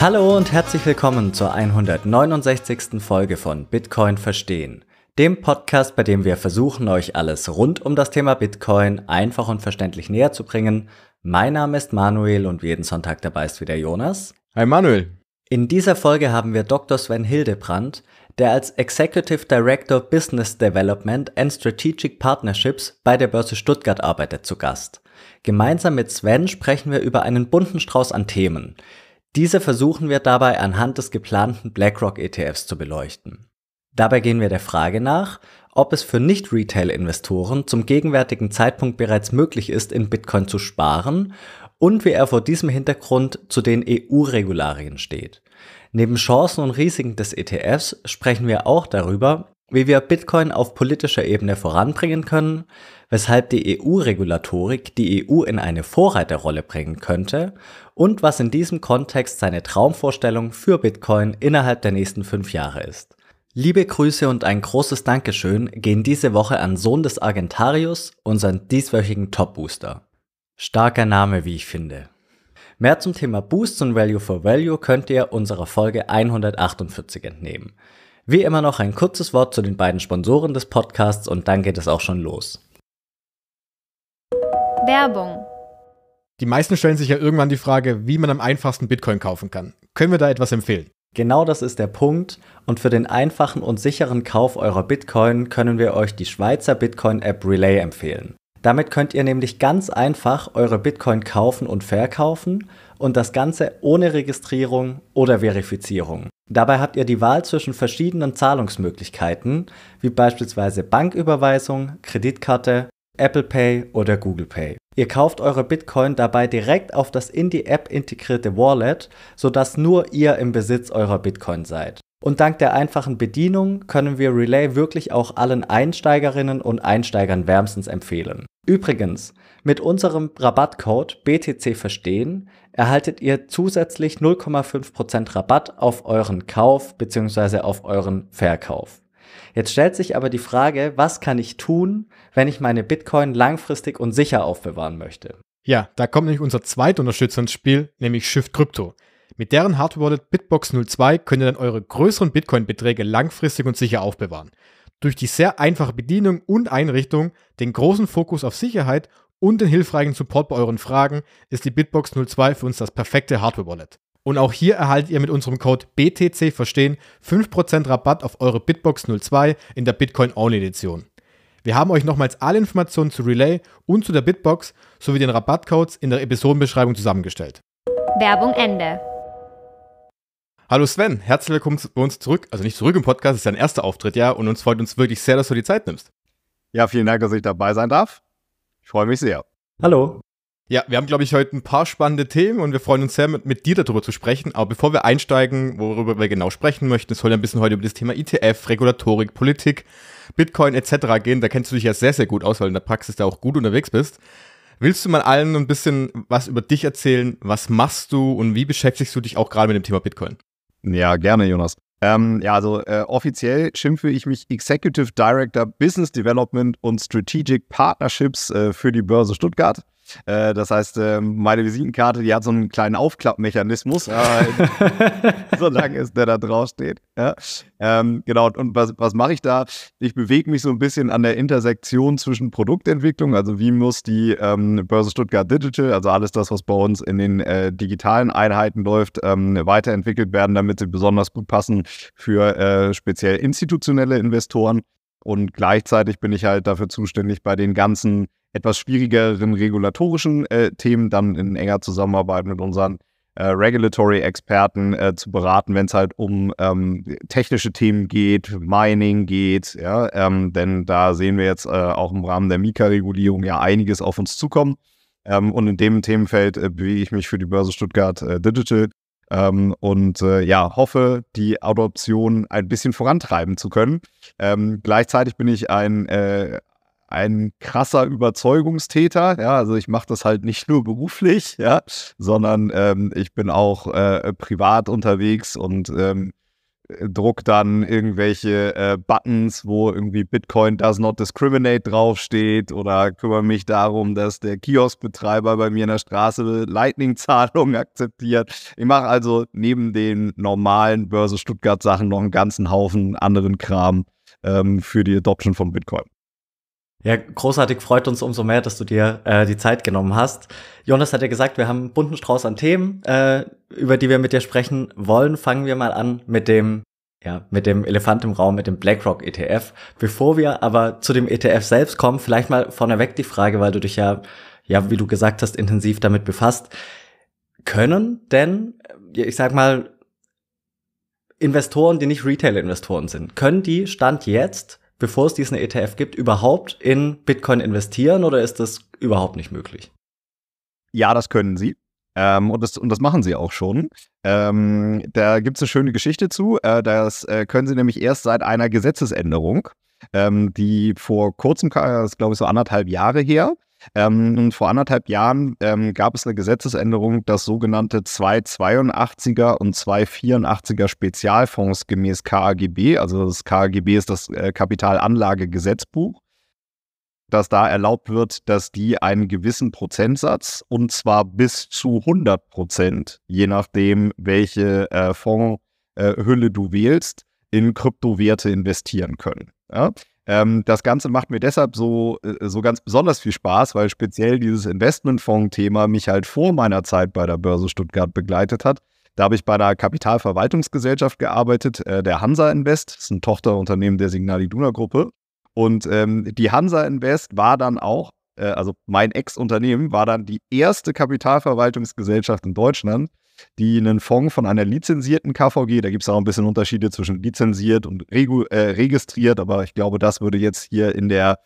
Hallo und herzlich willkommen zur 169. Folge von Bitcoin Verstehen, dem Podcast, bei dem wir versuchen, euch alles rund um das Thema Bitcoin einfach und verständlich näher zu bringen. Mein Name ist Manuel und jeden Sonntag dabei ist wieder Jonas. Hi Manuel. In dieser Folge haben wir Dr. Sven Hildebrandt, der als Executive Director Business Development and Strategic Partnerships bei der Börse Stuttgart arbeitet, zu Gast. Gemeinsam mit Sven sprechen wir über einen bunten Strauß an Themen. Diese versuchen wir dabei anhand des geplanten BlackRock ETFs zu beleuchten. Dabei gehen wir der Frage nach, ob es für Nicht-Retail-Investoren zum gegenwärtigen Zeitpunkt bereits möglich ist, in Bitcoin zu sparen und wie er vor diesem Hintergrund zu den EU-Regularien steht. Neben Chancen und Risiken des ETFs sprechen wir auch darüber, wie wir Bitcoin auf politischer Ebene voranbringen können, weshalb die EU-Regulatorik die EU in eine Vorreiterrolle bringen könnte und was in diesem Kontext seine Traumvorstellung für Bitcoin innerhalb der nächsten fünf Jahre ist. Liebe Grüße und ein großes Dankeschön gehen diese Woche an Sohn des Argentarius, unseren dieswöchigen Top-Booster. Starker Name, wie ich finde. Mehr zum Thema Boosts und Value for Value könnt ihr unserer Folge 148 entnehmen. Wie immer noch ein kurzes Wort zu den beiden Sponsoren des Podcasts und dann geht es auch schon los. Werbung. Die meisten stellen sich ja irgendwann die Frage, wie man am einfachsten Bitcoin kaufen kann. Können wir da etwas empfehlen? Genau das ist der Punkt und für den einfachen und sicheren Kauf eurer Bitcoin können wir euch die Schweizer Bitcoin-App Relay empfehlen. Damit könnt ihr nämlich ganz einfach eure Bitcoin kaufen und verkaufen und das Ganze ohne Registrierung oder Verifizierung. Dabei habt ihr die Wahl zwischen verschiedenen Zahlungsmöglichkeiten, wie beispielsweise Banküberweisung, Kreditkarte Apple Pay oder Google Pay. Ihr kauft eure Bitcoin dabei direkt auf das in die App integrierte Wallet, sodass nur ihr im Besitz eurer Bitcoin seid. Und dank der einfachen Bedienung können wir Relay wirklich auch allen Einsteigerinnen und Einsteigern wärmstens empfehlen. Übrigens, mit unserem Rabattcode BTC Verstehen erhaltet ihr zusätzlich 0,5% Rabatt auf euren Kauf bzw. auf euren Verkauf. Jetzt stellt sich aber die Frage, was kann ich tun, wenn ich meine Bitcoin langfristig und sicher aufbewahren möchte? Ja, da kommt nämlich unser zweiter Unterstützer ins Spiel, nämlich Shift Crypto. Mit deren Hardware-Wallet Bitbox 02 könnt ihr dann eure größeren Bitcoin-Beträge langfristig und sicher aufbewahren. Durch die sehr einfache Bedienung und Einrichtung, den großen Fokus auf Sicherheit und den hilfreichen Support bei euren Fragen ist die Bitbox 02 für uns das perfekte Hardware-Wallet. Und auch hier erhaltet ihr mit unserem Code BTC Verstehen 5% Rabatt auf eure Bitbox 02 in der Bitcoin Only Edition. Wir haben euch nochmals alle Informationen zu Relay und zu der Bitbox sowie den Rabattcodes in der Episodenbeschreibung zusammengestellt. Werbung Ende. Hallo Sven, herzlich willkommen zu uns zurück. Also nicht zurück im Podcast, es ist dein erster Auftritt, ja. Und uns freut uns wirklich sehr, dass du die Zeit nimmst. Ja, vielen Dank, dass ich dabei sein darf. Ich freue mich sehr. Hallo. Ja, wir haben, glaube ich, heute ein paar spannende Themen und wir freuen uns sehr, mit, mit, dir darüber zu sprechen. Aber bevor wir einsteigen, worüber wir genau sprechen möchten, es soll ja ein bisschen heute über das Thema ETF, Regulatorik, Politik, Bitcoin etc. gehen. Da kennst du dich ja sehr, sehr gut aus, weil du in der Praxis da auch gut unterwegs bist. Willst du mal allen ein bisschen was über dich erzählen? Was machst du und wie beschäftigst du dich auch gerade mit dem Thema Bitcoin? Ja, gerne, Jonas. Ähm, ja, also äh, offiziell schimpfe ich mich Executive Director Business Development und Strategic Partnerships äh, für die Börse Stuttgart. Äh, das heißt, äh, meine Visitenkarte, die hat so einen kleinen Aufklappmechanismus, halt. solange es der da draufsteht. Ja. Ähm, genau, und was, was mache ich da? Ich bewege mich so ein bisschen an der Intersektion zwischen Produktentwicklung, also wie muss die ähm, Börse Stuttgart Digital, also alles das, was bei uns in den äh, digitalen Einheiten läuft, ähm, weiterentwickelt werden, damit sie besonders gut passen für äh, speziell institutionelle Investoren. Und gleichzeitig bin ich halt dafür zuständig, bei den ganzen etwas schwierigeren regulatorischen äh, Themen dann in enger Zusammenarbeit mit unseren äh, Regulatory-Experten äh, zu beraten, wenn es halt um ähm, technische Themen geht, Mining geht. Ja? Ähm, denn da sehen wir jetzt äh, auch im Rahmen der Mika-Regulierung ja einiges auf uns zukommen. Ähm, und in dem Themenfeld äh, bewege ich mich für die Börse Stuttgart äh, Digital ähm, und äh, ja, hoffe, die Adoption ein bisschen vorantreiben zu können. Ähm, gleichzeitig bin ich ein ein krasser Überzeugungstäter. Ja, also ich mache das halt nicht nur beruflich, ja, sondern ähm, ich bin auch äh, privat unterwegs und ähm, druck dann irgendwelche äh, Buttons, wo irgendwie Bitcoin does not discriminate draufsteht oder kümmere mich darum, dass der Kioskbetreiber bei mir in der Straße Lightning-Zahlungen akzeptiert. Ich mache also neben den normalen Börse Stuttgart-Sachen noch einen ganzen Haufen anderen Kram ähm, für die Adoption von Bitcoin. Ja, großartig freut uns umso mehr, dass du dir äh, die Zeit genommen hast. Jonas hat ja gesagt, wir haben einen bunten Strauß an Themen, äh, über die wir mit dir sprechen wollen. Fangen wir mal an mit dem, ja, mit dem Elefant im Raum, mit dem BlackRock ETF. Bevor wir aber zu dem ETF selbst kommen, vielleicht mal vorneweg die Frage, weil du dich ja, ja, wie du gesagt hast, intensiv damit befasst. Können denn, ich sag mal, Investoren, die nicht Retail-Investoren sind, können die Stand jetzt bevor es diesen ETF gibt, überhaupt in Bitcoin investieren oder ist das überhaupt nicht möglich? Ja, das können sie. Ähm, und, das, und das machen sie auch schon. Ähm, da gibt es eine schöne Geschichte zu. Äh, das äh, können sie nämlich erst seit einer Gesetzesänderung, ähm, die vor kurzem, das glaube ich so anderthalb Jahre her, ähm, vor anderthalb Jahren ähm, gab es eine Gesetzesänderung, dass sogenannte 282er und 284er Spezialfonds gemäß KAGB, also das KAGB ist das äh, Kapitalanlagegesetzbuch, dass da erlaubt wird, dass die einen gewissen Prozentsatz und zwar bis zu 100 Prozent, je nachdem, welche äh, Fondshülle äh, du wählst, in Kryptowerte investieren können. Ja? Ähm, das Ganze macht mir deshalb so, äh, so ganz besonders viel Spaß, weil speziell dieses Investmentfonds-Thema mich halt vor meiner Zeit bei der Börse Stuttgart begleitet hat. Da habe ich bei einer Kapitalverwaltungsgesellschaft gearbeitet, äh, der Hansa Invest, das ist ein Tochterunternehmen der Signal Iduna Gruppe. Und ähm, die Hansa Invest war dann auch, äh, also mein Ex-Unternehmen, war dann die erste Kapitalverwaltungsgesellschaft in Deutschland, die einen Fonds von einer lizenzierten KVG, da gibt es auch ein bisschen Unterschiede zwischen lizenziert und äh, registriert, aber ich glaube, das würde jetzt hier in der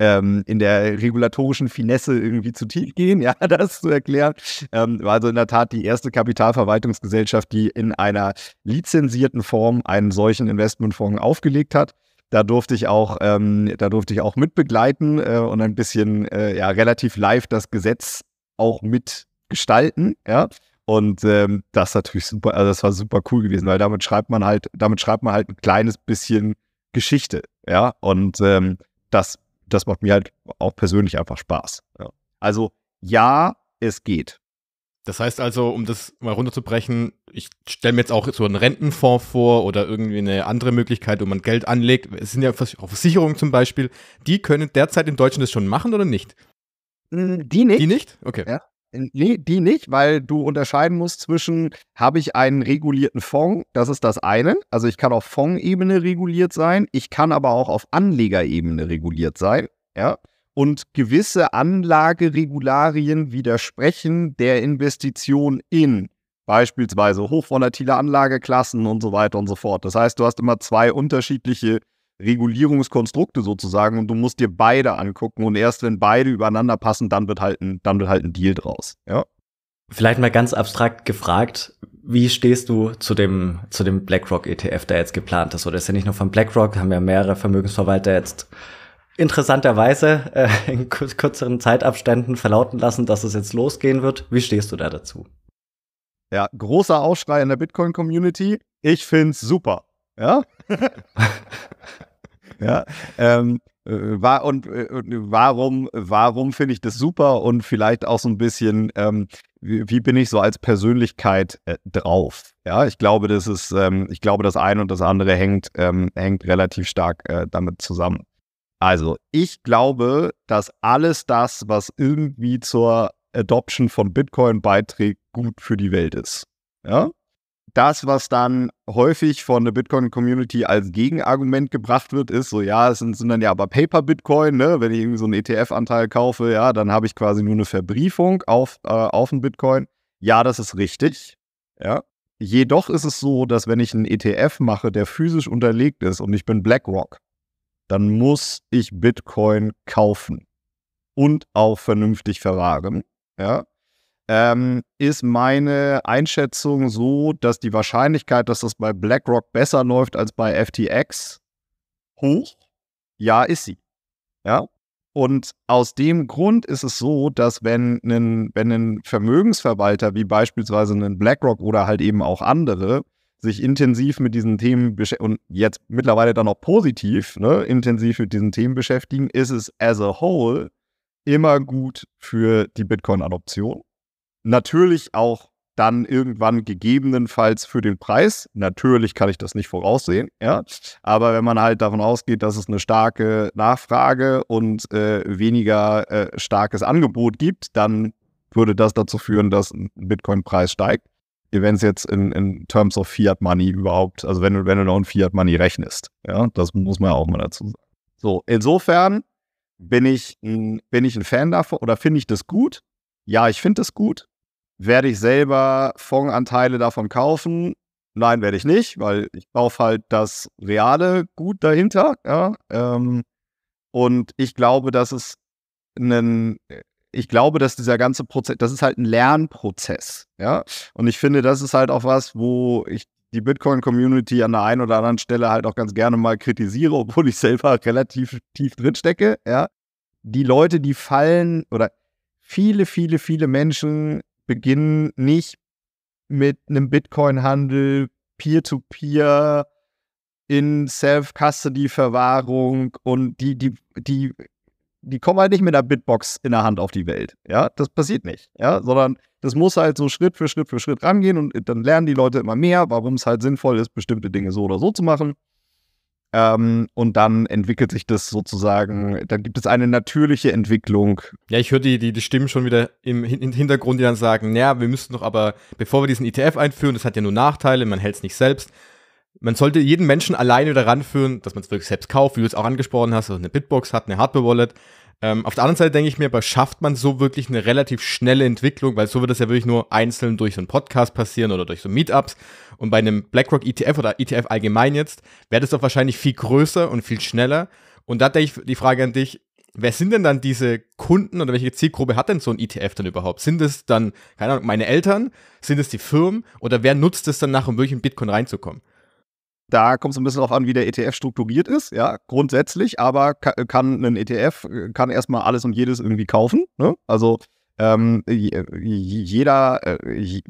ähm, in der regulatorischen Finesse irgendwie zu tief gehen, ja, das zu erklären. Ähm, war also in der Tat die erste Kapitalverwaltungsgesellschaft, die in einer lizenzierten Form einen solchen Investmentfonds aufgelegt hat. Da durfte ich auch, ähm, da durfte ich auch mitbegleiten äh, und ein bisschen äh, ja, relativ live das Gesetz auch mitgestalten. Ja. Und ähm, das ist natürlich super, also das war super cool gewesen, weil damit schreibt man halt, damit schreibt man halt ein kleines bisschen Geschichte, ja. Und ähm, das, das macht mir halt auch persönlich einfach Spaß. Ja. Also ja, es geht. Das heißt also, um das mal runterzubrechen, ich stelle mir jetzt auch so einen Rentenfonds vor oder irgendwie eine andere Möglichkeit, wo man Geld anlegt. Es sind ja Versicherungen zum Beispiel. Die können derzeit in Deutschland das schon machen oder nicht? Hm, die nicht. Die nicht? Okay. Ja. Nee, die nicht, weil du unterscheiden musst zwischen, habe ich einen regulierten Fonds, das ist das eine. Also ich kann auf Fondsebene reguliert sein, ich kann aber auch auf Anlegerebene reguliert sein. Ja? Und gewisse Anlageregularien widersprechen der Investition in beispielsweise hochvolatile Anlageklassen und so weiter und so fort. Das heißt, du hast immer zwei unterschiedliche Regulierungskonstrukte sozusagen und du musst dir beide angucken und erst wenn beide übereinander passen, dann wird halt ein, dann wird halt ein Deal draus. Ja. Vielleicht mal ganz abstrakt gefragt, wie stehst du zu dem, zu dem BlackRock ETF, der jetzt geplant ist? Oder ist ja nicht nur von BlackRock, haben ja mehrere Vermögensverwalter jetzt interessanterweise äh, in kürzeren Zeitabständen verlauten lassen, dass es jetzt losgehen wird. Wie stehst du da dazu? Ja, großer Ausschrei in der Bitcoin-Community. Ich finde es super. Ja? ja, ähm, äh, war und, äh, warum, warum finde ich das super und vielleicht auch so ein bisschen, ähm, wie, wie, bin ich so als Persönlichkeit äh, drauf? Ja, ich glaube, das ist, ähm, ich glaube, das eine und das andere hängt, ähm, hängt relativ stark äh, damit zusammen. Also, ich glaube, dass alles das, was irgendwie zur Adoption von Bitcoin beiträgt, gut für die Welt ist. Ja, das, was dann häufig von der Bitcoin-Community als Gegenargument gebracht wird, ist so, ja, es sind, sind dann ja aber Paper-Bitcoin, ne? wenn ich irgendwie so einen ETF-Anteil kaufe, ja, dann habe ich quasi nur eine Verbriefung auf, äh, auf einen Bitcoin. Ja, das ist richtig. Ja. Jedoch ist es so, dass wenn ich einen ETF mache, der physisch unterlegt ist und ich bin BlackRock, dann muss ich Bitcoin kaufen und auch vernünftig verwahren. Ja ähm, ist meine Einschätzung so, dass die Wahrscheinlichkeit, dass das bei BlackRock besser läuft als bei FTX, hoch? Ja, ist sie. Ja. Und aus dem Grund ist es so, dass wenn ein, wenn ein Vermögensverwalter wie beispielsweise ein BlackRock oder halt eben auch andere sich intensiv mit diesen Themen und jetzt mittlerweile dann auch positiv, ne, intensiv mit diesen Themen beschäftigen, ist es as a whole immer gut für die Bitcoin-Adoption. Natürlich auch dann irgendwann gegebenenfalls für den Preis. Natürlich kann ich das nicht voraussehen, ja. Aber wenn man halt davon ausgeht, dass es eine starke Nachfrage und äh, weniger äh, starkes Angebot gibt, dann würde das dazu führen, dass ein Bitcoin-Preis steigt. Wenn es jetzt in, in, Terms of Fiat Money überhaupt, also wenn, wenn du noch in Fiat Money rechnest, ja, das muss man ja auch mal dazu sagen. So, insofern bin ich ein, bin ich ein Fan davon oder finde ich das gut, ja, ich finde das gut. Werde ich selber Fondanteile davon kaufen? Nein, werde ich nicht, weil ich kaufe halt das reale Gut dahinter. Ja? Ähm, und ich glaube, dass es einen, ich glaube, dass dieser ganze Prozess, das ist halt ein Lernprozess. Ja? Und ich finde, das ist halt auch was, wo ich die Bitcoin-Community an der einen oder anderen Stelle halt auch ganz gerne mal kritisiere, obwohl ich selber relativ tief drin stecke. Ja? Die Leute, die fallen, oder viele, viele, viele Menschen beginnen nicht mit einem Bitcoin-Handel peer-to-peer in Self-Custody-Verwahrung und die, die, die, die kommen halt nicht mit einer Bitbox in der Hand auf die Welt. Ja, das passiert nicht. Ja, sondern das muss halt so Schritt für Schritt für Schritt rangehen und dann lernen die Leute immer mehr, warum es halt sinnvoll ist, bestimmte Dinge so oder so zu machen. Ähm, und dann entwickelt sich das sozusagen, dann gibt es eine natürliche Entwicklung. Ja, ich höre die, die, die Stimmen schon wieder im, im Hintergrund, die dann sagen, naja, wir müssen doch aber, bevor wir diesen ETF einführen, das hat ja nur Nachteile, man hält es nicht selbst. Man sollte jeden Menschen alleine daran führen, dass man es wirklich selbst kauft, wie du es auch angesprochen hast, also eine Bitbox hat, eine Hardware-Wallet, ähm, auf der anderen Seite denke ich mir, aber schafft man so wirklich eine relativ schnelle Entwicklung, weil so wird das ja wirklich nur einzeln durch so einen Podcast passieren oder durch so Meetups. Und bei einem BlackRock ETF oder ETF allgemein jetzt, wäre das doch wahrscheinlich viel größer und viel schneller. Und da denke ich die Frage an dich, wer sind denn dann diese Kunden oder welche Zielgruppe hat denn so ein ETF dann überhaupt? Sind es dann, keine Ahnung, meine Eltern? Sind es die Firmen? Oder wer nutzt es nach, um wirklich in Bitcoin reinzukommen? Da kommt es ein bisschen darauf an, wie der ETF strukturiert ist, ja, grundsätzlich, aber kann ein ETF, äh, kann erstmal alles und jedes irgendwie kaufen. Ne? Also ähm, jeder, äh,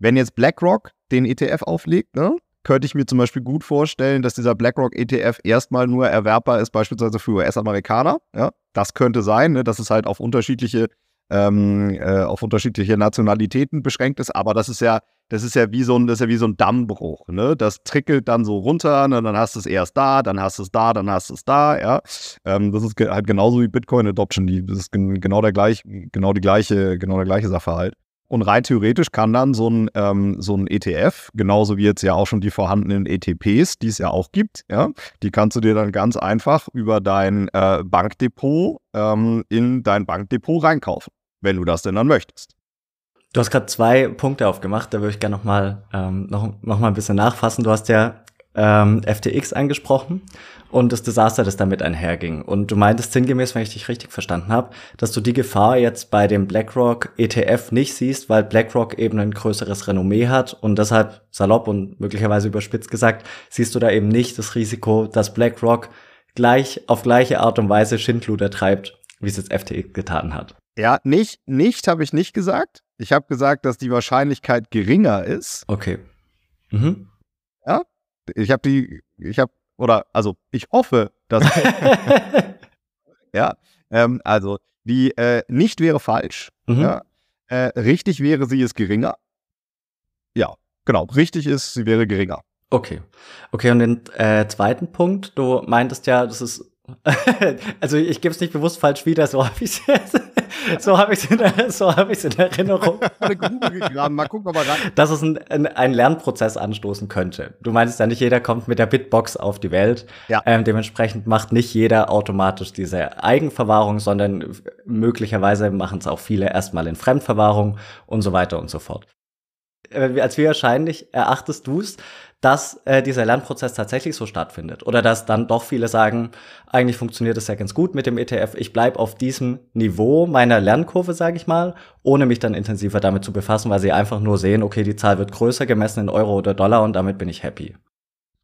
wenn jetzt BlackRock den ETF auflegt, ne, könnte ich mir zum Beispiel gut vorstellen, dass dieser BlackRock-ETF erstmal nur erwerbbar ist, beispielsweise für US-Amerikaner. Ja? Das könnte sein, ne, dass es halt auf unterschiedliche ähm, äh, auf unterschiedliche Nationalitäten beschränkt ist. Aber das ist ja, das ist ja wie so ein, das ist ja wie so ein Dammbruch. Ne? Das trickelt dann so runter, ne? dann hast du es erst da, dann hast du es da, dann hast du es da. Ja, ähm, das ist ge halt genauso wie Bitcoin Adoption. Die, das ist gen genau der gleich, genau die gleiche, genau der gleiche Sachverhalt. Und rein theoretisch kann dann so ein, ähm, so ein ETF, genauso wie jetzt ja auch schon die vorhandenen ETPs, die es ja auch gibt, ja, die kannst du dir dann ganz einfach über dein äh, Bankdepot ähm, in dein Bankdepot reinkaufen wenn du das denn dann möchtest. Du hast gerade zwei Punkte aufgemacht, da würde ich gerne nochmal ähm, noch, noch mal ein bisschen nachfassen. Du hast ja ähm, FTX angesprochen und das Desaster, das damit einherging. Und du meintest sinngemäß, wenn ich dich richtig verstanden habe, dass du die Gefahr jetzt bei dem BlackRock ETF nicht siehst, weil BlackRock eben ein größeres Renommee hat und deshalb salopp und möglicherweise überspitzt gesagt, siehst du da eben nicht das Risiko, dass BlackRock gleich auf gleiche Art und Weise Schindluder treibt, wie es jetzt FTX getan hat. Ja, nicht, nicht habe ich nicht gesagt. Ich habe gesagt, dass die Wahrscheinlichkeit geringer ist. Okay. Mhm. Ja, ich habe die, ich habe, oder, also, ich hoffe, dass. ja, ähm, also, die äh, nicht wäre falsch. Mhm. Ja, äh, richtig wäre, sie ist geringer. Ja, genau. Richtig ist, sie wäre geringer. Okay. Okay, und den äh, zweiten Punkt, du meintest ja, das ist also ich gebe es nicht bewusst falsch wieder, so habe ich so habe ich es in, Erinnerung. Eine Grube Mal gucken, ob rein. Dass es ein, ein, Lernprozess anstoßen könnte. Du meinst ja, nicht jeder kommt mit der Bitbox auf die Welt. Ja. Ähm, dementsprechend macht nicht jeder automatisch diese Eigenverwahrung, sondern möglicherweise machen es auch viele erstmal in Fremdverwahrung und so weiter und so fort. Äh, als wie wahrscheinlich erachtest du es, dass äh, dieser Lernprozess tatsächlich so stattfindet? Oder dass dann doch viele sagen, eigentlich funktioniert es ja ganz gut mit dem ETF, ich bleibe auf diesem Niveau meiner Lernkurve, sage ich mal, ohne mich dann intensiver damit zu befassen, weil sie einfach nur sehen, okay, die Zahl wird größer gemessen in Euro oder Dollar und damit bin ich happy.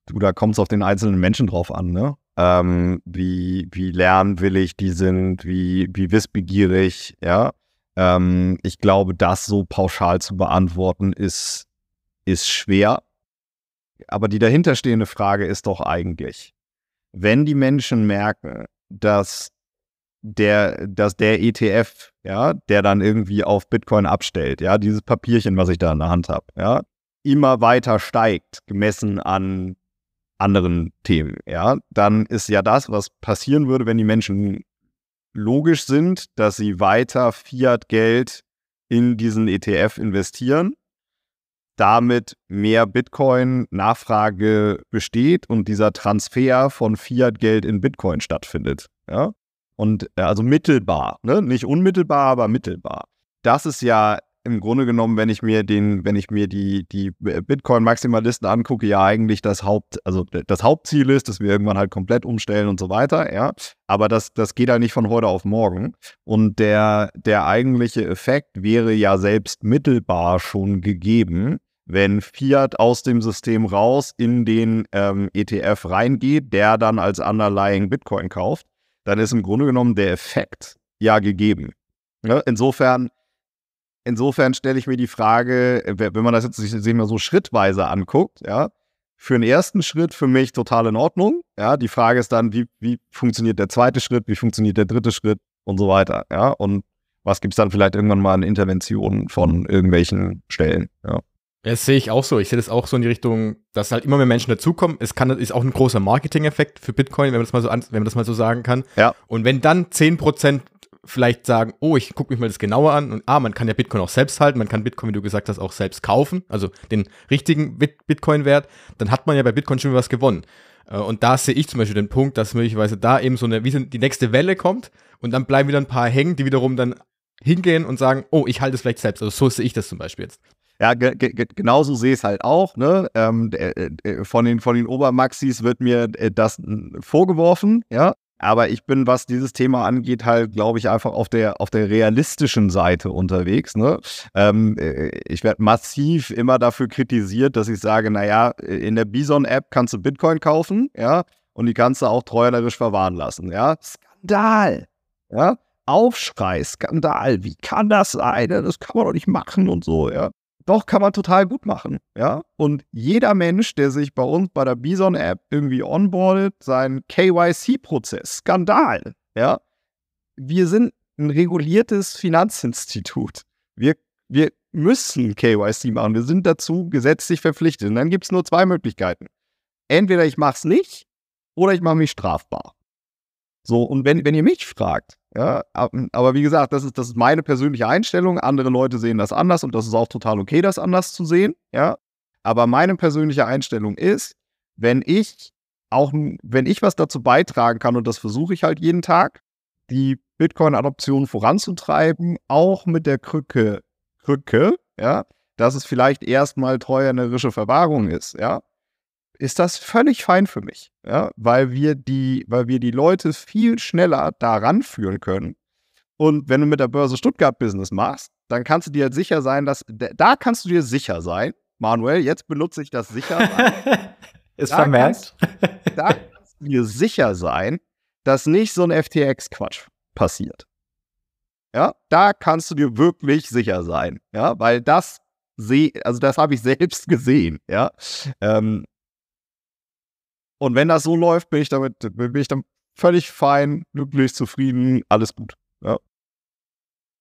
Du, da kommt es auf den einzelnen Menschen drauf an, ne? Ähm, wie, wie lernwillig die sind, wie, wie wissbegierig, ja. Ähm, ich glaube, das so pauschal zu beantworten ist, ist schwer. Aber die dahinterstehende Frage ist doch eigentlich, wenn die Menschen merken, dass der, dass der ETF, ja, der dann irgendwie auf Bitcoin abstellt, ja, dieses Papierchen, was ich da in der Hand habe, ja, immer weiter steigt, gemessen an anderen Themen, ja, dann ist ja das, was passieren würde, wenn die Menschen logisch sind, dass sie weiter Fiat-Geld in diesen ETF investieren, damit mehr Bitcoin-Nachfrage besteht und dieser Transfer von Fiat-Geld in Bitcoin stattfindet. Ja? Und äh, also mittelbar, ne? nicht unmittelbar, aber mittelbar. Das ist ja im Grunde genommen, wenn ich mir den, wenn ich mir die, die äh, Bitcoin-Maximalisten angucke, ja eigentlich das Haupt, also das Hauptziel ist, dass wir irgendwann halt komplett umstellen und so weiter, ja. Aber das, das geht halt nicht von heute auf morgen. Und der, der eigentliche Effekt wäre ja selbst mittelbar schon gegeben, wenn Fiat aus dem System raus in den ähm, ETF reingeht, der dann als Underlying Bitcoin kauft, dann ist im Grunde genommen der Effekt ja gegeben. Ja, ne, insofern Insofern stelle ich mir die Frage, äh, wenn man das jetzt sich mal so schrittweise anguckt, ja, für den ersten Schritt für mich total in Ordnung. Ja, die Frage ist dann, wie, wie funktioniert der zweite Schritt, wie funktioniert der dritte Schritt und so weiter. Ja, und was gibt es dann vielleicht irgendwann mal an Interventionen von irgendwelchen Stellen? Ja. Das sehe ich auch so. Ich sehe das auch so in die Richtung, dass halt immer mehr Menschen dazukommen. Es kann, ist auch ein großer Marketing-Effekt für Bitcoin, wenn man, das mal so an, wenn man das mal so sagen kann. Ja. Und wenn dann 10% vielleicht sagen, oh, ich gucke mich mal das genauer an und ah, man kann ja Bitcoin auch selbst halten, man kann Bitcoin, wie du gesagt hast, auch selbst kaufen, also den richtigen Bitcoin-Wert, dann hat man ja bei Bitcoin schon was gewonnen. Äh, und da sehe ich zum Beispiel den Punkt, dass möglicherweise da eben so eine, wie die nächste Welle kommt und dann bleiben wieder ein paar hängen, die wiederum dann hingehen und sagen, oh, ich halte es vielleicht selbst. Also so sehe ich das zum Beispiel jetzt. Ja, ge ge genauso sehe ich es halt auch. Ne? Ähm, äh, äh, von, den, von den Obermaxis wird mir das vorgeworfen, ja, aber ich bin, was dieses Thema angeht, halt, glaube ich, einfach auf der, auf der realistischen Seite unterwegs. Ne? Ähm, äh, ich werde massiv immer dafür kritisiert, dass ich sage, naja, in der Bison-App kannst du Bitcoin kaufen, ja, und die kannst du auch treuerlerisch verwahren lassen, ja. Skandal, ja. Aufschrei, Skandal, wie kann das sein? Das kann man doch nicht machen und so, ja doch kann man total gut machen. Ja? Und jeder Mensch, der sich bei uns bei der Bison-App irgendwie onboardet, seinen KYC-Prozess, Skandal. Ja? Wir sind ein reguliertes Finanzinstitut. Wir, wir müssen KYC machen. Wir sind dazu gesetzlich verpflichtet. Und dann gibt es nur zwei Möglichkeiten. Entweder ich mache es nicht oder ich mache mich strafbar. So, und wenn, wenn ihr mich fragt, ja, aber wie gesagt, das ist, das ist meine persönliche Einstellung. Andere Leute sehen das anders und das ist auch total okay, das anders zu sehen. Ja, aber meine persönliche Einstellung ist, wenn ich auch, wenn ich was dazu beitragen kann und das versuche ich halt jeden Tag, die Bitcoin-Adoption voranzutreiben, auch mit der Krücke, Krücke, ja, dass es vielleicht erstmal teuernerische Verwahrung ist, ja, ist das völlig fein für mich, ja? weil, wir die, weil wir die Leute viel schneller daran führen können. Und wenn du mit der Börse Stuttgart Business machst, dann kannst du dir sicher sein, dass da kannst du dir sicher sein, Manuel, jetzt benutze ich das sicher. ist da vermerkt. Kannst, da kannst du dir sicher sein, dass nicht so ein FTX-Quatsch passiert. Ja, da kannst du dir wirklich sicher sein, ja, weil das sehe, also das habe ich selbst gesehen, ja. Ähm, und wenn das so läuft, bin ich damit, bin ich dann völlig fein, glücklich, zufrieden, alles gut. Ja.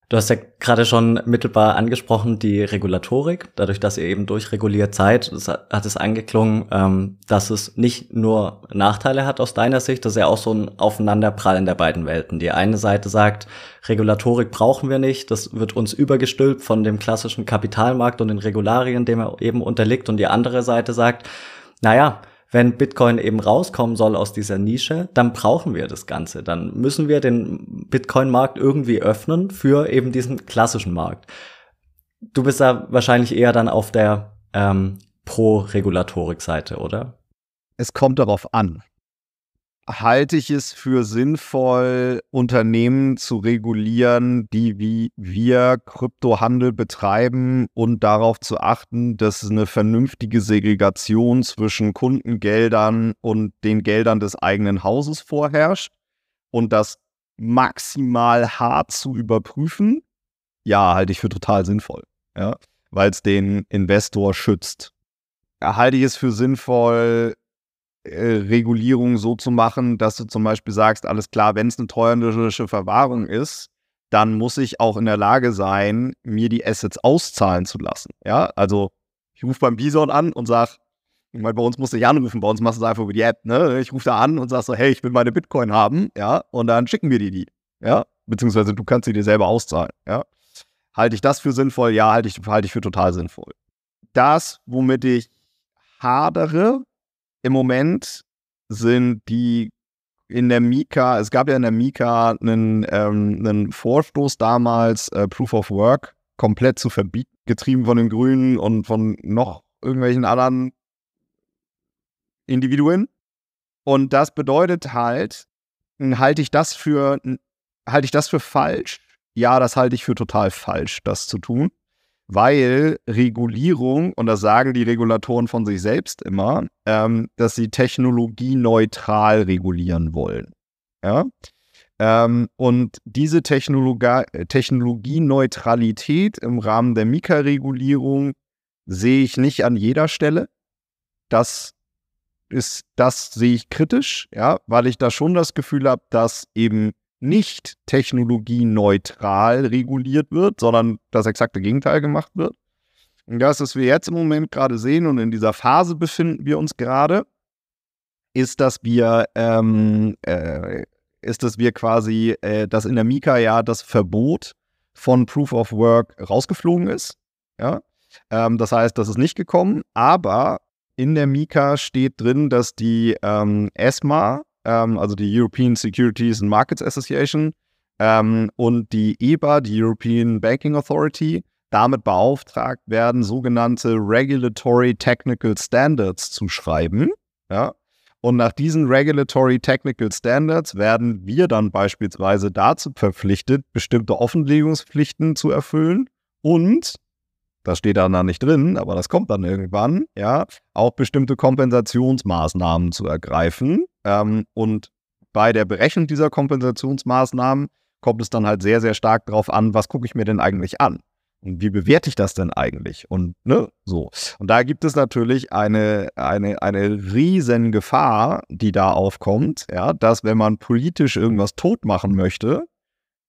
Du hast ja gerade schon mittelbar angesprochen, die Regulatorik. Dadurch, dass ihr eben durchreguliert seid, hat es angeklungen, ähm, dass es nicht nur Nachteile hat aus deiner Sicht, das ist ja auch so ein Aufeinanderprallen der beiden Welten. Die eine Seite sagt, Regulatorik brauchen wir nicht, das wird uns übergestülpt von dem klassischen Kapitalmarkt und den Regularien, dem er eben unterliegt. Und die andere Seite sagt, naja, wenn Bitcoin eben rauskommen soll aus dieser Nische, dann brauchen wir das Ganze. Dann müssen wir den Bitcoin-Markt irgendwie öffnen für eben diesen klassischen Markt. Du bist da wahrscheinlich eher dann auf der ähm, Pro-Regulatorik-Seite, oder? Es kommt darauf an halte ich es für sinnvoll, Unternehmen zu regulieren, die wie wir Kryptohandel betreiben und darauf zu achten, dass eine vernünftige Segregation zwischen Kundengeldern und den Geldern des eigenen Hauses vorherrscht und das maximal hart zu überprüfen? Ja, halte ich für total sinnvoll, ja, weil es den Investor schützt. Halte ich es für sinnvoll, äh, Regulierung so zu machen, dass du zum Beispiel sagst, alles klar, wenn es eine treuhänderische Verwahrung ist, dann muss ich auch in der Lage sein, mir die Assets auszahlen zu lassen. Ja, also ich rufe beim Bison an und sage, ich bei uns musst du nicht anrufen, bei uns machst du es einfach über die App. Ne? Ich rufe da an und sage so, hey, ich will meine Bitcoin haben, ja, und dann schicken wir dir die, ja, beziehungsweise du kannst sie dir selber auszahlen, ja. Halte ich das für sinnvoll? Ja, halte ich, halte ich für total sinnvoll. Das, womit ich hadere, im Moment sind die in der Mika, es gab ja in der Mika einen, ähm, einen Vorstoß damals, äh, Proof of Work, komplett zu verbieten, getrieben von den Grünen und von noch irgendwelchen anderen Individuen. Und das bedeutet halt, halte ich das für, halte ich das für falsch? Ja, das halte ich für total falsch, das zu tun weil Regulierung, und das sagen die Regulatoren von sich selbst immer, ähm, dass sie technologieneutral regulieren wollen. Ja? Ähm, und diese Technologieneutralität im Rahmen der Mika-Regulierung sehe ich nicht an jeder Stelle. Das ist, das sehe ich kritisch, ja, weil ich da schon das Gefühl habe, dass eben nicht technologieneutral reguliert wird, sondern das exakte Gegenteil gemacht wird. Und das, was wir jetzt im Moment gerade sehen und in dieser Phase befinden wir uns gerade, ist, dass wir, ähm, äh, ist, dass wir quasi, äh, dass in der Mika ja das Verbot von Proof of Work rausgeflogen ist. Ja? Ähm, das heißt, das ist nicht gekommen, aber in der Mika steht drin, dass die ähm, ESMA ähm, also die European Securities and Markets Association, ähm, und die EBA, die European Banking Authority, damit beauftragt werden, sogenannte Regulatory Technical Standards zu schreiben. Ja? Und nach diesen Regulatory Technical Standards werden wir dann beispielsweise dazu verpflichtet, bestimmte Offenlegungspflichten zu erfüllen und das steht da nicht drin, aber das kommt dann irgendwann, ja, auch bestimmte Kompensationsmaßnahmen zu ergreifen, ähm, und bei der Berechnung dieser Kompensationsmaßnahmen kommt es dann halt sehr, sehr stark darauf an, was gucke ich mir denn eigentlich an? Und wie bewerte ich das denn eigentlich? Und ne, so. Und da gibt es natürlich eine, eine, eine riesen Gefahr, die da aufkommt, ja, dass wenn man politisch irgendwas tot machen möchte,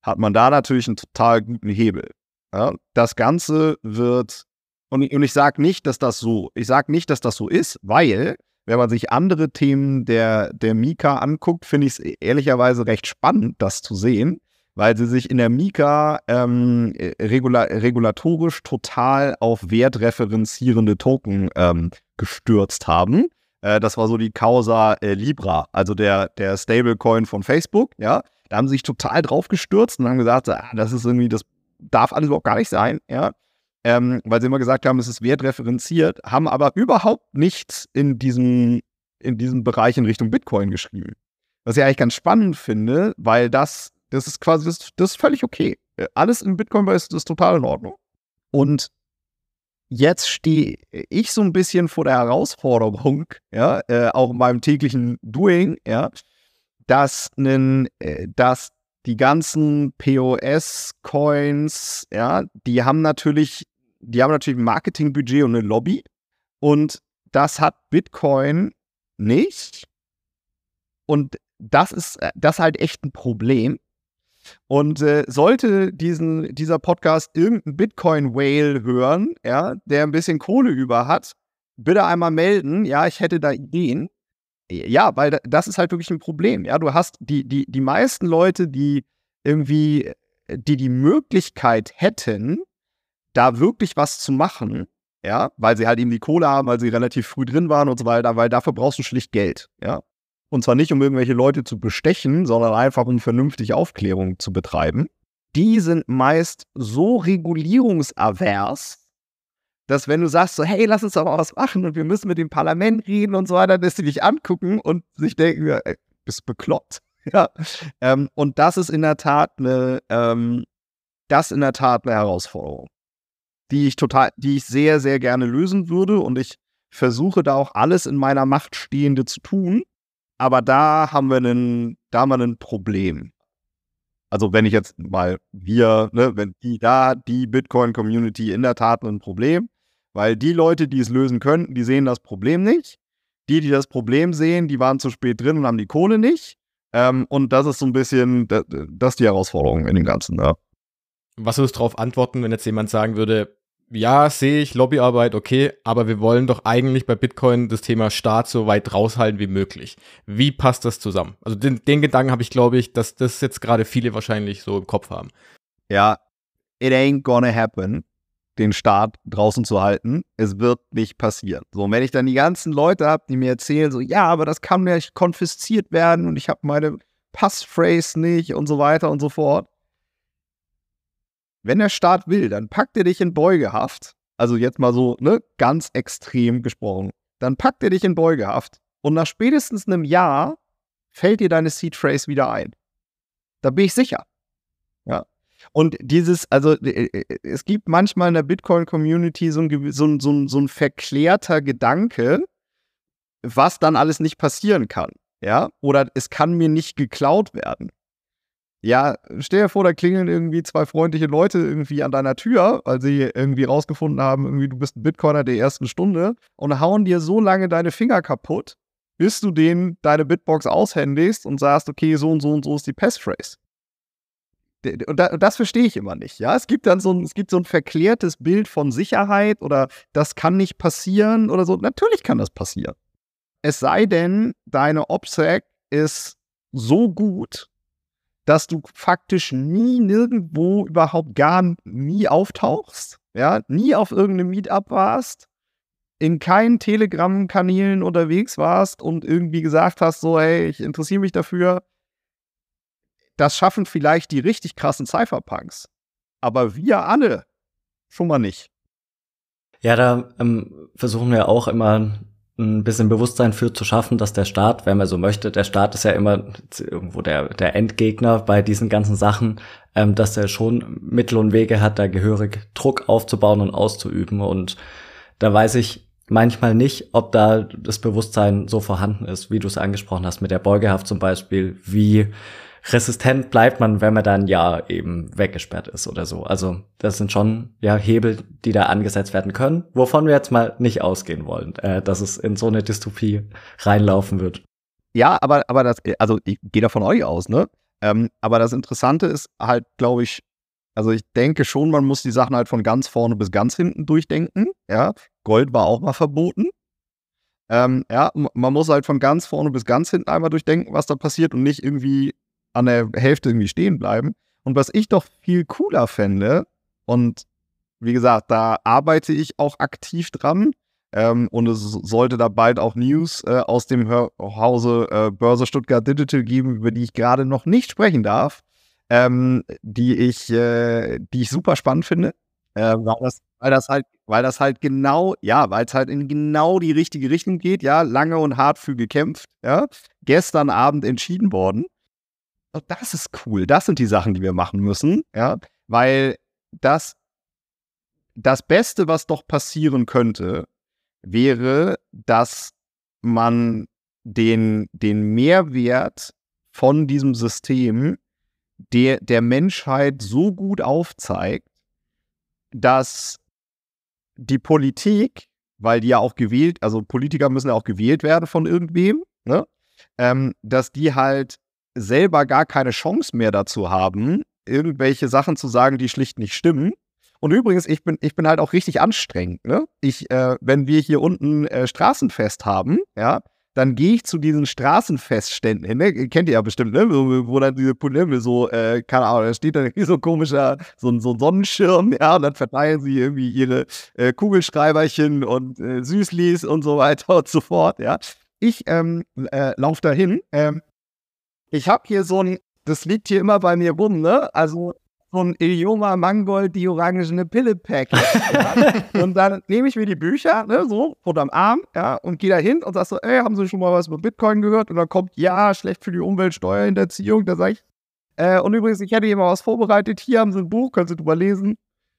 hat man da natürlich einen total guten Hebel. Ja. Das Ganze wird, und, und ich sage nicht, dass das so, ich sage nicht, dass das so ist, weil wenn man sich andere Themen der, der Mika anguckt, finde ich es ehrlicherweise recht spannend, das zu sehen, weil sie sich in der Mika ähm, äh, regula regulatorisch total auf wertreferenzierende Token ähm, gestürzt haben. Äh, das war so die Causa äh, Libra, also der, der Stablecoin von Facebook, ja. Da haben sie sich total drauf gestürzt und haben gesagt, ah, das ist irgendwie, das darf alles überhaupt gar nicht sein, ja ähm, weil sie immer gesagt haben, es ist wertreferenziert, haben aber überhaupt nichts in diesem, in diesem Bereich in Richtung Bitcoin geschrieben. Was ich eigentlich ganz spannend finde, weil das, das ist quasi, das, das ist völlig okay. Äh, alles in Bitcoin ist, ist total in Ordnung. Und jetzt stehe ich so ein bisschen vor der Herausforderung, ja, äh, auch in meinem täglichen Doing, ja, dass, nen, äh, dass die ganzen POS-Coins, ja, die haben natürlich die haben natürlich ein Marketingbudget und eine Lobby. Und das hat Bitcoin nicht. Und das ist äh, das halt echt ein Problem. Und äh, sollte diesen, dieser Podcast irgendein Bitcoin-Whale hören, ja, der ein bisschen Kohle über hat, bitte einmal melden. Ja, ich hätte da Ideen. Ja, weil das ist halt wirklich ein Problem. Ja, du hast die, die, die meisten Leute, die irgendwie, äh, die die Möglichkeit hätten, da wirklich was zu machen, ja, weil sie halt eben die Kohle haben, weil sie relativ früh drin waren und so weiter, weil dafür brauchst du schlicht Geld, ja. Und zwar nicht, um irgendwelche Leute zu bestechen, sondern einfach, um vernünftige Aufklärung zu betreiben. Die sind meist so regulierungsavers, dass wenn du sagst, so, hey, lass uns doch mal was machen und wir müssen mit dem Parlament reden und so weiter, dass sie dich angucken und sich denken, ey, bist bekloppt. Ja. Ähm, und das ist in der Tat eine, ähm, das in der Tat eine Herausforderung die ich total, die ich sehr, sehr gerne lösen würde. Und ich versuche da auch alles in meiner Macht Stehende zu tun. Aber da haben wir einen, da haben wir ein Problem. Also wenn ich jetzt mal wir, ne, wenn die da, die Bitcoin-Community in der Tat ein Problem, weil die Leute, die es lösen könnten, die sehen das Problem nicht. Die, die das Problem sehen, die waren zu spät drin und haben die Kohle nicht. Ähm, und das ist so ein bisschen, das, das ist die Herausforderung in dem Ganzen. Ja. Was würdest du darauf antworten, wenn jetzt jemand sagen würde, ja, sehe ich, Lobbyarbeit, okay, aber wir wollen doch eigentlich bei Bitcoin das Thema Staat so weit raushalten wie möglich. Wie passt das zusammen? Also den, den Gedanken habe ich, glaube ich, dass das jetzt gerade viele wahrscheinlich so im Kopf haben. Ja, it ain't gonna happen, den Staat draußen zu halten. Es wird nicht passieren. So, und wenn ich dann die ganzen Leute habe, die mir erzählen, so, ja, aber das kann mir konfisziert werden und ich habe meine Passphrase nicht und so weiter und so fort wenn der Staat will, dann packt er dich in Beugehaft. Also jetzt mal so, ne, ganz extrem gesprochen. Dann packt er dich in Beugehaft und nach spätestens einem Jahr fällt dir deine Seed Phrase wieder ein. Da bin ich sicher. Ja. Und dieses, also äh, äh, äh, es gibt manchmal in der Bitcoin-Community so ein, so, ein, so, ein, so ein verklärter Gedanke, was dann alles nicht passieren kann. Ja, oder es kann mir nicht geklaut werden. Ja, stell dir vor, da klingeln irgendwie zwei freundliche Leute irgendwie an deiner Tür, weil sie irgendwie rausgefunden haben, irgendwie du bist ein Bitcoiner der ersten Stunde und hauen dir so lange deine Finger kaputt, bis du denen deine Bitbox aushändigst und sagst, okay, so und so und so ist die Passphrase. Und das verstehe ich immer nicht. Ja, es gibt dann so ein, es gibt so ein verklärtes Bild von Sicherheit oder das kann nicht passieren oder so. Natürlich kann das passieren. Es sei denn, deine OPSEC ist so gut, dass du faktisch nie nirgendwo überhaupt gar nie auftauchst, ja, nie auf irgendeinem Meetup warst, in keinen Telegram-Kanälen unterwegs warst und irgendwie gesagt hast, so, hey, ich interessiere mich dafür. Das schaffen vielleicht die richtig krassen Cypherpunks. Aber wir alle schon mal nicht. Ja, da ähm, versuchen wir auch immer ein bisschen Bewusstsein für zu schaffen, dass der Staat, wenn man so möchte, der Staat ist ja immer irgendwo der, der Endgegner bei diesen ganzen Sachen, ähm, dass er schon Mittel und Wege hat, da gehörig Druck aufzubauen und auszuüben. Und da weiß ich manchmal nicht, ob da das Bewusstsein so vorhanden ist, wie du es angesprochen hast, mit der Beugehaft zum Beispiel, wie resistent bleibt man, wenn man dann ja eben weggesperrt ist oder so. Also das sind schon ja Hebel, die da angesetzt werden können, wovon wir jetzt mal nicht ausgehen wollen, äh, dass es in so eine Dystopie reinlaufen wird. Ja, aber, aber das, also ich gehe davon euch aus, ne? Ähm, aber das Interessante ist halt, glaube ich, also ich denke schon, man muss die Sachen halt von ganz vorne bis ganz hinten durchdenken. Ja, Gold war auch mal verboten. Ähm, ja, man muss halt von ganz vorne bis ganz hinten einmal durchdenken, was da passiert und nicht irgendwie an der Hälfte irgendwie stehen bleiben. Und was ich doch viel cooler fände, und wie gesagt, da arbeite ich auch aktiv dran, ähm, und es sollte da bald auch News äh, aus dem Hör Hause äh, Börse Stuttgart Digital geben, über die ich gerade noch nicht sprechen darf, ähm, die, ich, äh, die ich super spannend finde. Äh, weil, das, weil, das halt, weil das halt genau, ja, weil es halt in genau die richtige Richtung geht, ja, lange und hart für gekämpft, ja, gestern Abend entschieden worden oh, das ist cool, das sind die Sachen, die wir machen müssen, ja, weil das, das Beste, was doch passieren könnte, wäre, dass man den, den Mehrwert von diesem System der, der Menschheit so gut aufzeigt, dass die Politik, weil die ja auch gewählt, also Politiker müssen ja auch gewählt werden von irgendwem, ne? ähm, dass die halt selber gar keine Chance mehr dazu haben, irgendwelche Sachen zu sagen, die schlicht nicht stimmen. Und übrigens, ich bin, ich bin halt auch richtig anstrengend. Ne? Ich, äh, wenn wir hier unten äh, Straßenfest haben, ja, dann gehe ich zu diesen Straßenfestständen hin. Ne? Kennt ihr ja bestimmt, ne? wo, wo dann diese Pulle ne? so, äh, keine Ahnung, da steht dann irgendwie so ein komischer, so, so ein Sonnenschirm, ja, und dann verteilen sie irgendwie ihre äh, Kugelschreiberchen und äh, Süßlis und so weiter und so fort, ja. Ich ähm, äh, laufe dahin, ähm, ich habe hier so ein, das liegt hier immer bei mir rum, ne? Also so ein Ilioma Mangold, die orangene Pille Pack. und dann nehme ich mir die Bücher, ne, so, unterm Arm, ja, und gehe da hin und sag so, ey, haben Sie schon mal was über Bitcoin gehört? Und dann kommt, ja, schlecht für die Umwelt, Steuerhinterziehung. Da sage ich, äh, und übrigens, ich hätte hier mal was vorbereitet. Hier haben Sie ein Buch, können Sie drüber lesen.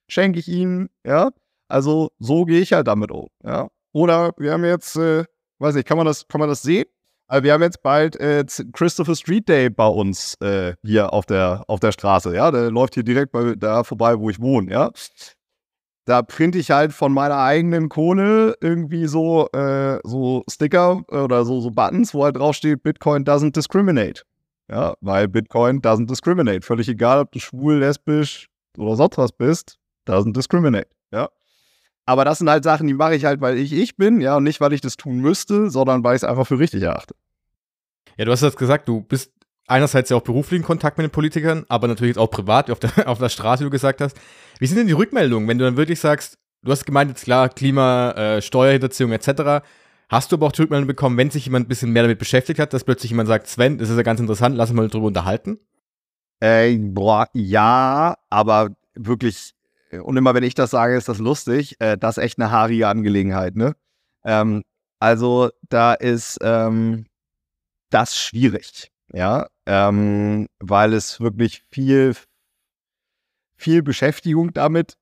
Schenke ich Ihnen, ja. Also, so gehe ich halt damit um, ja. Oder wir haben jetzt, äh, weiß nicht, kann man das, kann man das sehen? Aber wir haben jetzt bald äh, Christopher Street Day bei uns äh, hier auf der, auf der Straße. Ja, der läuft hier direkt bei, da vorbei, wo ich wohne. Ja, da printe ich halt von meiner eigenen Kohle irgendwie so, äh, so Sticker oder so, so Buttons, wo halt draufsteht, Bitcoin doesn't discriminate. Ja, weil Bitcoin doesn't discriminate. Völlig egal, ob du schwul, lesbisch oder sonst was bist, doesn't discriminate. Aber das sind halt Sachen, die mache ich halt, weil ich ich bin, ja, und nicht, weil ich das tun müsste, sondern weil ich es einfach für richtig erachte. Ja, du hast das gesagt, du bist einerseits ja auch beruflich in Kontakt mit den Politikern, aber natürlich auch privat auf der, auf der Straße, wie du gesagt hast. Wie sind denn die Rückmeldungen, wenn du dann wirklich sagst, du hast gemeint, jetzt klar, Klima, äh, Steuerhinterziehung etc. Hast du aber auch die Rückmeldung bekommen, wenn sich jemand ein bisschen mehr damit beschäftigt hat, dass plötzlich jemand sagt, Sven, das ist ja ganz interessant, lass uns mal drüber unterhalten? Äh, boah, ja, aber wirklich und immer wenn ich das sage, ist das lustig, äh, das ist echt eine haarige Angelegenheit, ne? Ähm, also da ist ähm, das schwierig, ja, ähm, weil es wirklich viel, viel Beschäftigung damit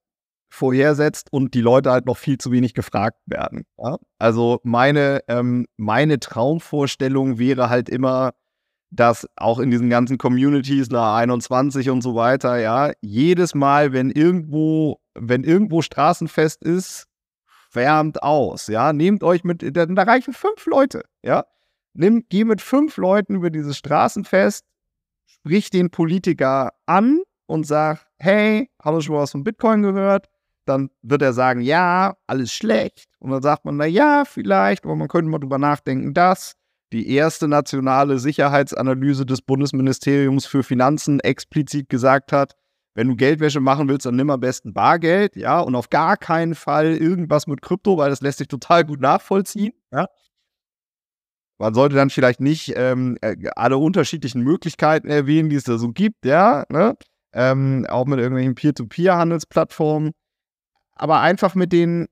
vorhersetzt und die Leute halt noch viel zu wenig gefragt werden. Ja? Also meine, ähm, meine Traumvorstellung wäre halt immer, dass auch in diesen ganzen Communities, La 21 und so weiter, ja, jedes Mal, wenn irgendwo, wenn irgendwo Straßenfest ist, schwärmt aus, ja, nehmt euch mit, da, reichen fünf Leute, ja, nimm, geh mit fünf Leuten über dieses Straßenfest, sprich den Politiker an und sag, hey, hast du schon was von Bitcoin gehört? Dann wird er sagen, ja, alles schlecht. Und dann sagt man, na ja, vielleicht, aber man könnte mal drüber nachdenken, dass, die erste nationale Sicherheitsanalyse des Bundesministeriums für Finanzen explizit gesagt hat, wenn du Geldwäsche machen willst, dann nimm am besten Bargeld, ja, und auf gar keinen Fall irgendwas mit Krypto, weil das lässt sich total gut nachvollziehen, ja. Man sollte dann vielleicht nicht ähm, äh, alle unterschiedlichen Möglichkeiten erwähnen, die es da so gibt, ja, ne? ähm, auch mit irgendwelchen Peer-to-Peer-Handelsplattformen, aber einfach mit den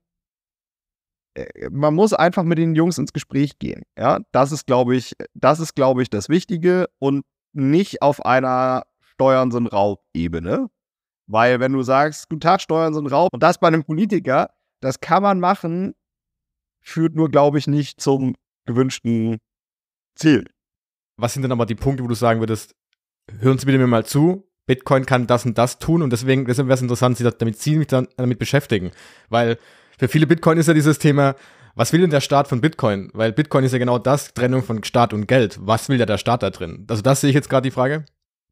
äh, man muss einfach mit den Jungs ins Gespräch gehen. Ja, das ist, glaube ich, das ist, glaube ich, das Wichtige und nicht auf einer Steuern sind Raub-Ebene. Weil wenn du sagst, gut Tag, Steuern sind Raub und das bei einem Politiker, das kann man machen, führt nur, glaube ich, nicht zum gewünschten Ziel. Was sind denn aber die Punkte, wo du sagen würdest, hören Sie bitte mir mal zu, Bitcoin kann das und das tun und deswegen, deswegen wäre es interessant, sie damit, damit beschäftigen. Weil für viele Bitcoin ist ja dieses Thema, was will denn der Staat von Bitcoin? Weil Bitcoin ist ja genau das, Trennung von Staat und Geld. Was will ja der Staat da drin? Also das sehe ich jetzt gerade die Frage.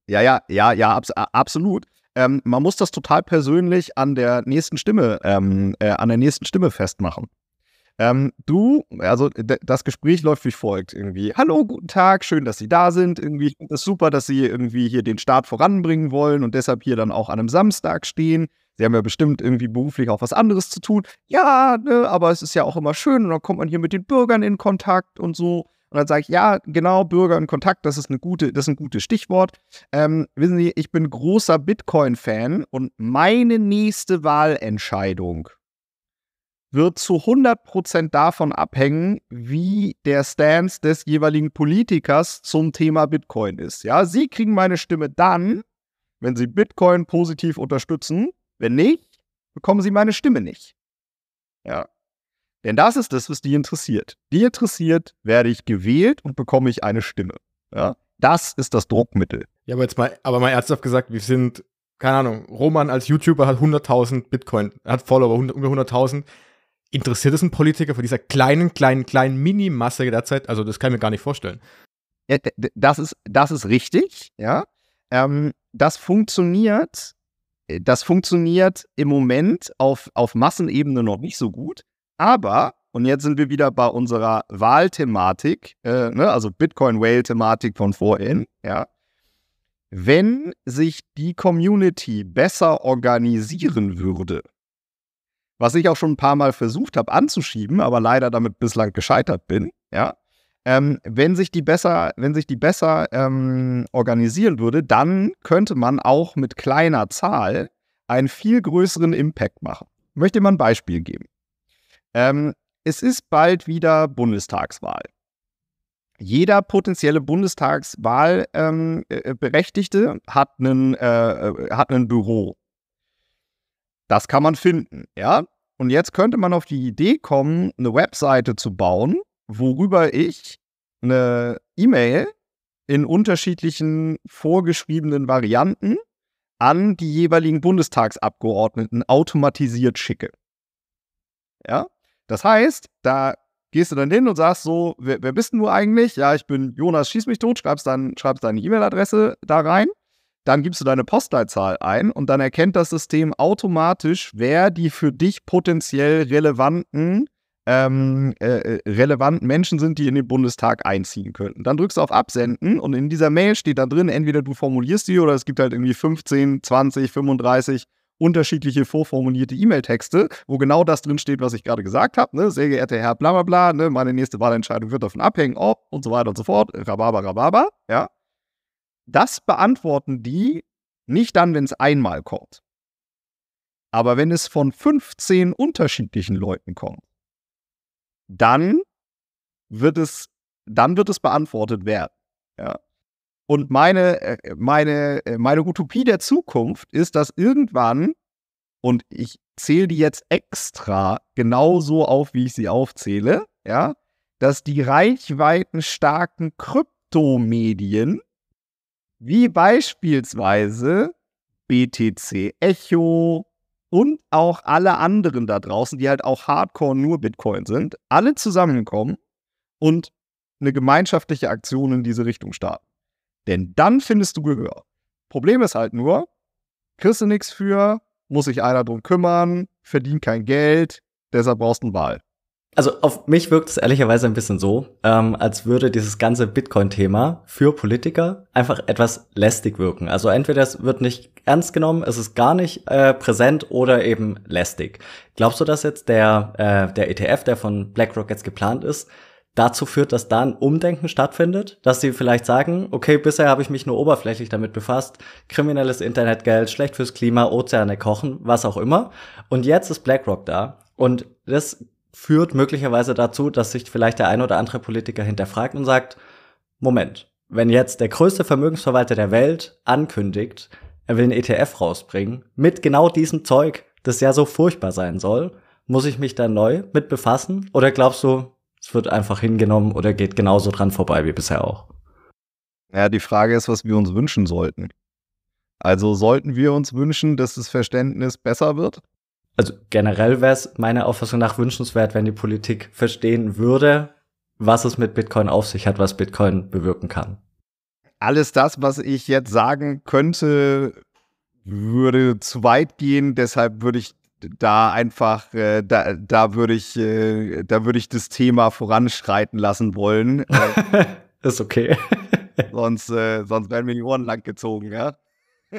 Ja, ja, ja, ja, abs absolut. Ähm, man muss das total persönlich an der nächsten Stimme, ähm, äh, an der nächsten Stimme festmachen. Ähm, du, also das Gespräch läuft wie folgt irgendwie. Hallo, guten Tag, schön, dass Sie da sind. Irgendwie ist super, dass Sie irgendwie hier den Start voranbringen wollen und deshalb hier dann auch an einem Samstag stehen. Sie haben ja bestimmt irgendwie beruflich auch was anderes zu tun. Ja, ne, aber es ist ja auch immer schön und dann kommt man hier mit den Bürgern in Kontakt und so. Und dann sage ich, ja, genau, Bürger in Kontakt, das ist, eine gute, das ist ein gutes Stichwort. Ähm, wissen Sie, ich bin großer Bitcoin-Fan und meine nächste Wahlentscheidung wird zu 100% davon abhängen, wie der Stance des jeweiligen Politikers zum Thema Bitcoin ist. Ja, Sie kriegen meine Stimme dann, wenn Sie Bitcoin positiv unterstützen wenn nicht, bekommen sie meine Stimme nicht. Ja. Denn das ist das, was die interessiert. Die interessiert, werde ich gewählt und bekomme ich eine Stimme. Ja. Das ist das Druckmittel. Ja, aber jetzt mal, aber mal ernsthaft gesagt, wir sind, keine Ahnung, Roman als YouTuber hat 100.000 Bitcoin, hat Follower, über 100.000. Interessiert es ein Politiker von dieser kleinen, kleinen, kleinen Minimasse derzeit? Also, das kann ich mir gar nicht vorstellen. Ja, das ist, das ist richtig, ja. Ähm, das funktioniert äh, das funktioniert im Moment auf, auf Massenebene noch nicht so gut, aber, und jetzt sind wir wieder bei unserer Wahlthematik, äh, ne, also Bitcoin-Whale-Thematik von vorhin, ja. Wenn sich die Community besser organisieren würde, was ich auch schon ein paar Mal versucht habe anzuschieben, aber leider damit bislang gescheitert bin, ja, ähm, wenn sich die besser, wenn sich die besser ähm, organisieren würde, dann könnte man auch mit kleiner Zahl einen viel größeren Impact machen. Ich möchte mal ein Beispiel geben. Ähm, es ist bald wieder Bundestagswahl. Jeder potenzielle Bundestagswahlberechtigte ähm, äh, äh, hat, äh, äh, hat ein Büro. Das kann man finden, ja. Und jetzt könnte man auf die Idee kommen, eine Webseite zu bauen, worüber ich eine E-Mail in unterschiedlichen vorgeschriebenen Varianten an die jeweiligen Bundestagsabgeordneten automatisiert schicke. Ja, das heißt, da gehst du dann hin und sagst so, wer, wer bist denn du eigentlich? Ja, ich bin Jonas, schieß mich tot, schreibst, dann, schreibst deine E-Mail-Adresse da rein, dann gibst du deine Postleitzahl ein und dann erkennt das System automatisch, wer die für dich potenziell relevanten ähm, äh, äh relevanten Menschen sind, die in den Bundestag einziehen könnten. Dann drückst du auf Absenden und in dieser Mail steht dann drin, entweder du formulierst die oder es gibt halt irgendwie 15, 20, 35 unterschiedliche vorformulierte E-Mail-Texte, wo genau das drin steht, was ich gerade gesagt habe. Ne? Sehr geehrter Herr, bla bla bla, ne? meine nächste Wahlentscheidung wird davon abhängen, ob und so weiter und so fort. Rababa, rababa, ja. Das beantworten die nicht dann, wenn es einmal kommt. Aber wenn es von 15 unterschiedlichen Leuten kommt, dann wird es, dann wird es beantwortet werden. Ja. Und meine, äh, meine, äh, meine Utopie der Zukunft ist, dass irgendwann, und ich zähle die jetzt extra genauso auf, wie ich sie aufzähle, ja, dass die reichweitenstarken Kryptomedien, wie beispielsweise BTC Echo, und auch alle anderen da draußen, die halt auch hardcore nur Bitcoin sind, alle zusammenkommen und eine gemeinschaftliche Aktion in diese Richtung starten. Denn dann findest du Gehör. Problem ist halt nur, kriegst du nichts für, muss sich einer drum kümmern, verdient kein Geld, deshalb brauchst du einen Wahl also auf mich wirkt es ehrlicherweise ein bisschen so, ähm, als würde dieses ganze Bitcoin-Thema für Politiker einfach etwas lästig wirken. Also entweder es wird nicht ernst genommen, es ist gar nicht äh, präsent oder eben lästig. Glaubst du, dass jetzt der, äh, der ETF, der von BlackRock jetzt geplant ist, dazu führt, dass da ein Umdenken stattfindet, dass sie vielleicht sagen, okay, bisher habe ich mich nur oberflächlich damit befasst, kriminelles Internetgeld, schlecht fürs Klima, Ozeane kochen, was auch immer. Und jetzt ist BlackRock da. Und das führt möglicherweise dazu, dass sich vielleicht der ein oder andere Politiker hinterfragt und sagt, Moment, wenn jetzt der größte Vermögensverwalter der Welt ankündigt, er will einen ETF rausbringen, mit genau diesem Zeug, das ja so furchtbar sein soll, muss ich mich da neu mit befassen? Oder glaubst du, es wird einfach hingenommen oder geht genauso dran vorbei wie bisher auch? Ja, die Frage ist, was wir uns wünschen sollten. Also sollten wir uns wünschen, dass das Verständnis besser wird? also generell wäre es meiner Auffassung nach wünschenswert, wenn die Politik verstehen würde, was es mit Bitcoin auf sich hat, was Bitcoin bewirken kann. Alles das, was ich jetzt sagen könnte, würde zu weit gehen. Deshalb würde ich da einfach, äh, da, da würde ich, äh, da würde ich das Thema voranschreiten lassen wollen. Äh, ist okay. sonst, äh, sonst werden mir die Ohren lang gezogen, ja.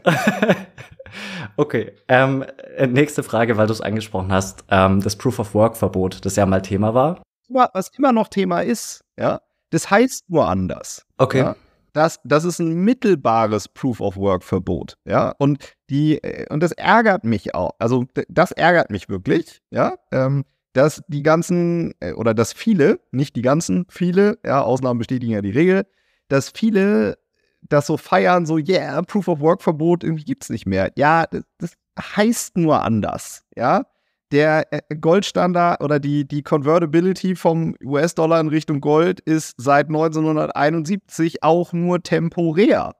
okay, ähm, äh, nächste Frage, weil du es angesprochen hast, ähm, das Proof-of-Work-Verbot, das ja mal Thema war. Was immer noch Thema ist, ja, das heißt nur anders. Okay. Ja? Das, das ist ein mittelbares Proof-of-Work-Verbot, ja, und die, äh, und das ärgert mich auch, also das ärgert mich wirklich, ja, ähm, dass die ganzen, äh, oder dass viele, nicht die ganzen, viele, ja, Ausnahmen bestätigen ja die Regel, dass viele das so feiern, so, yeah, Proof of Work Verbot, irgendwie es nicht mehr. Ja, das, das heißt nur anders, ja. Der äh, Goldstandard oder die, die Convertibility vom US-Dollar in Richtung Gold ist seit 1971 auch nur temporär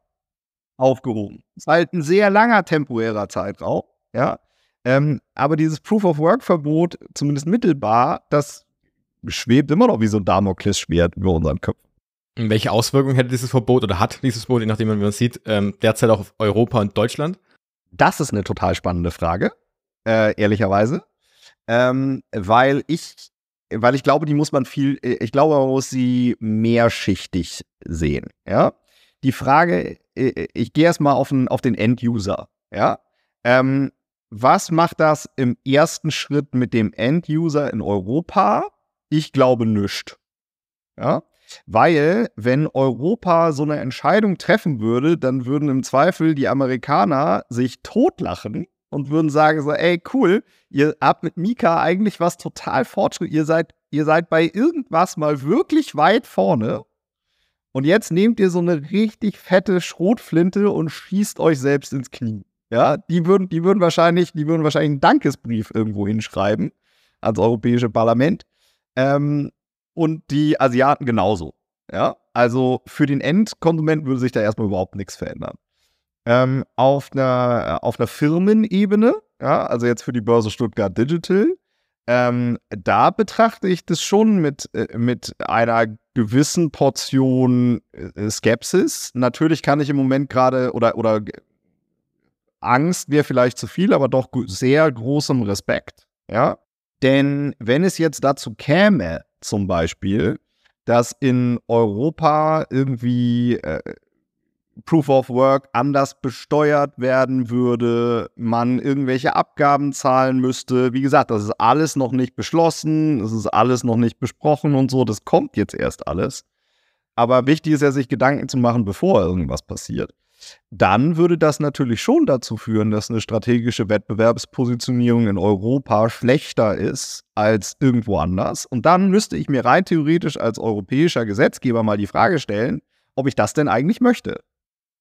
aufgehoben. Das Ist halt ein sehr langer temporärer Zeitraum, ja. Ähm, aber dieses Proof of Work Verbot, zumindest mittelbar, das schwebt immer noch wie so ein Damoklesschwert über unseren Köpfen. Welche Auswirkungen hätte dieses Verbot oder hat dieses Verbot, je nachdem, wie man es sieht, ähm, derzeit auch auf Europa und Deutschland? Das ist eine total spannende Frage, äh, ehrlicherweise, ähm, weil ich, weil ich glaube, die muss man viel, äh, ich glaube, man muss sie mehrschichtig sehen. Ja, die Frage, äh, ich gehe erstmal auf den, auf den End-User. Ja, ähm, was macht das im ersten Schritt mit dem End-User in Europa? Ich glaube nichts. Ja, weil, wenn Europa so eine Entscheidung treffen würde, dann würden im Zweifel die Amerikaner sich totlachen und würden sagen so, ey, cool, ihr habt mit Mika eigentlich was total Fortschritt, ihr seid, ihr seid bei irgendwas mal wirklich weit vorne. Und jetzt nehmt ihr so eine richtig fette Schrotflinte und schießt euch selbst ins Knie. Ja, die würden, die würden wahrscheinlich, die würden wahrscheinlich einen Dankesbrief irgendwo hinschreiben ans Europäische Parlament. Ähm, und die Asiaten genauso. Ja, also für den Endkonsumenten würde sich da erstmal überhaupt nichts verändern. Ähm, auf einer äh, auf einer Firmenebene, ja, also jetzt für die Börse Stuttgart Digital, ähm, da betrachte ich das schon mit, äh, mit einer gewissen Portion äh, Skepsis. Natürlich kann ich im Moment gerade oder, oder Angst wäre vielleicht zu viel, aber doch sehr großem Respekt. Ja? Denn wenn es jetzt dazu käme, zum Beispiel, dass in Europa irgendwie äh, Proof of Work anders besteuert werden würde, man irgendwelche Abgaben zahlen müsste. Wie gesagt, das ist alles noch nicht beschlossen, das ist alles noch nicht besprochen und so, das kommt jetzt erst alles. Aber wichtig ist ja, sich Gedanken zu machen, bevor irgendwas passiert dann würde das natürlich schon dazu führen, dass eine strategische Wettbewerbspositionierung in Europa schlechter ist als irgendwo anders. Und dann müsste ich mir rein theoretisch als europäischer Gesetzgeber mal die Frage stellen, ob ich das denn eigentlich möchte.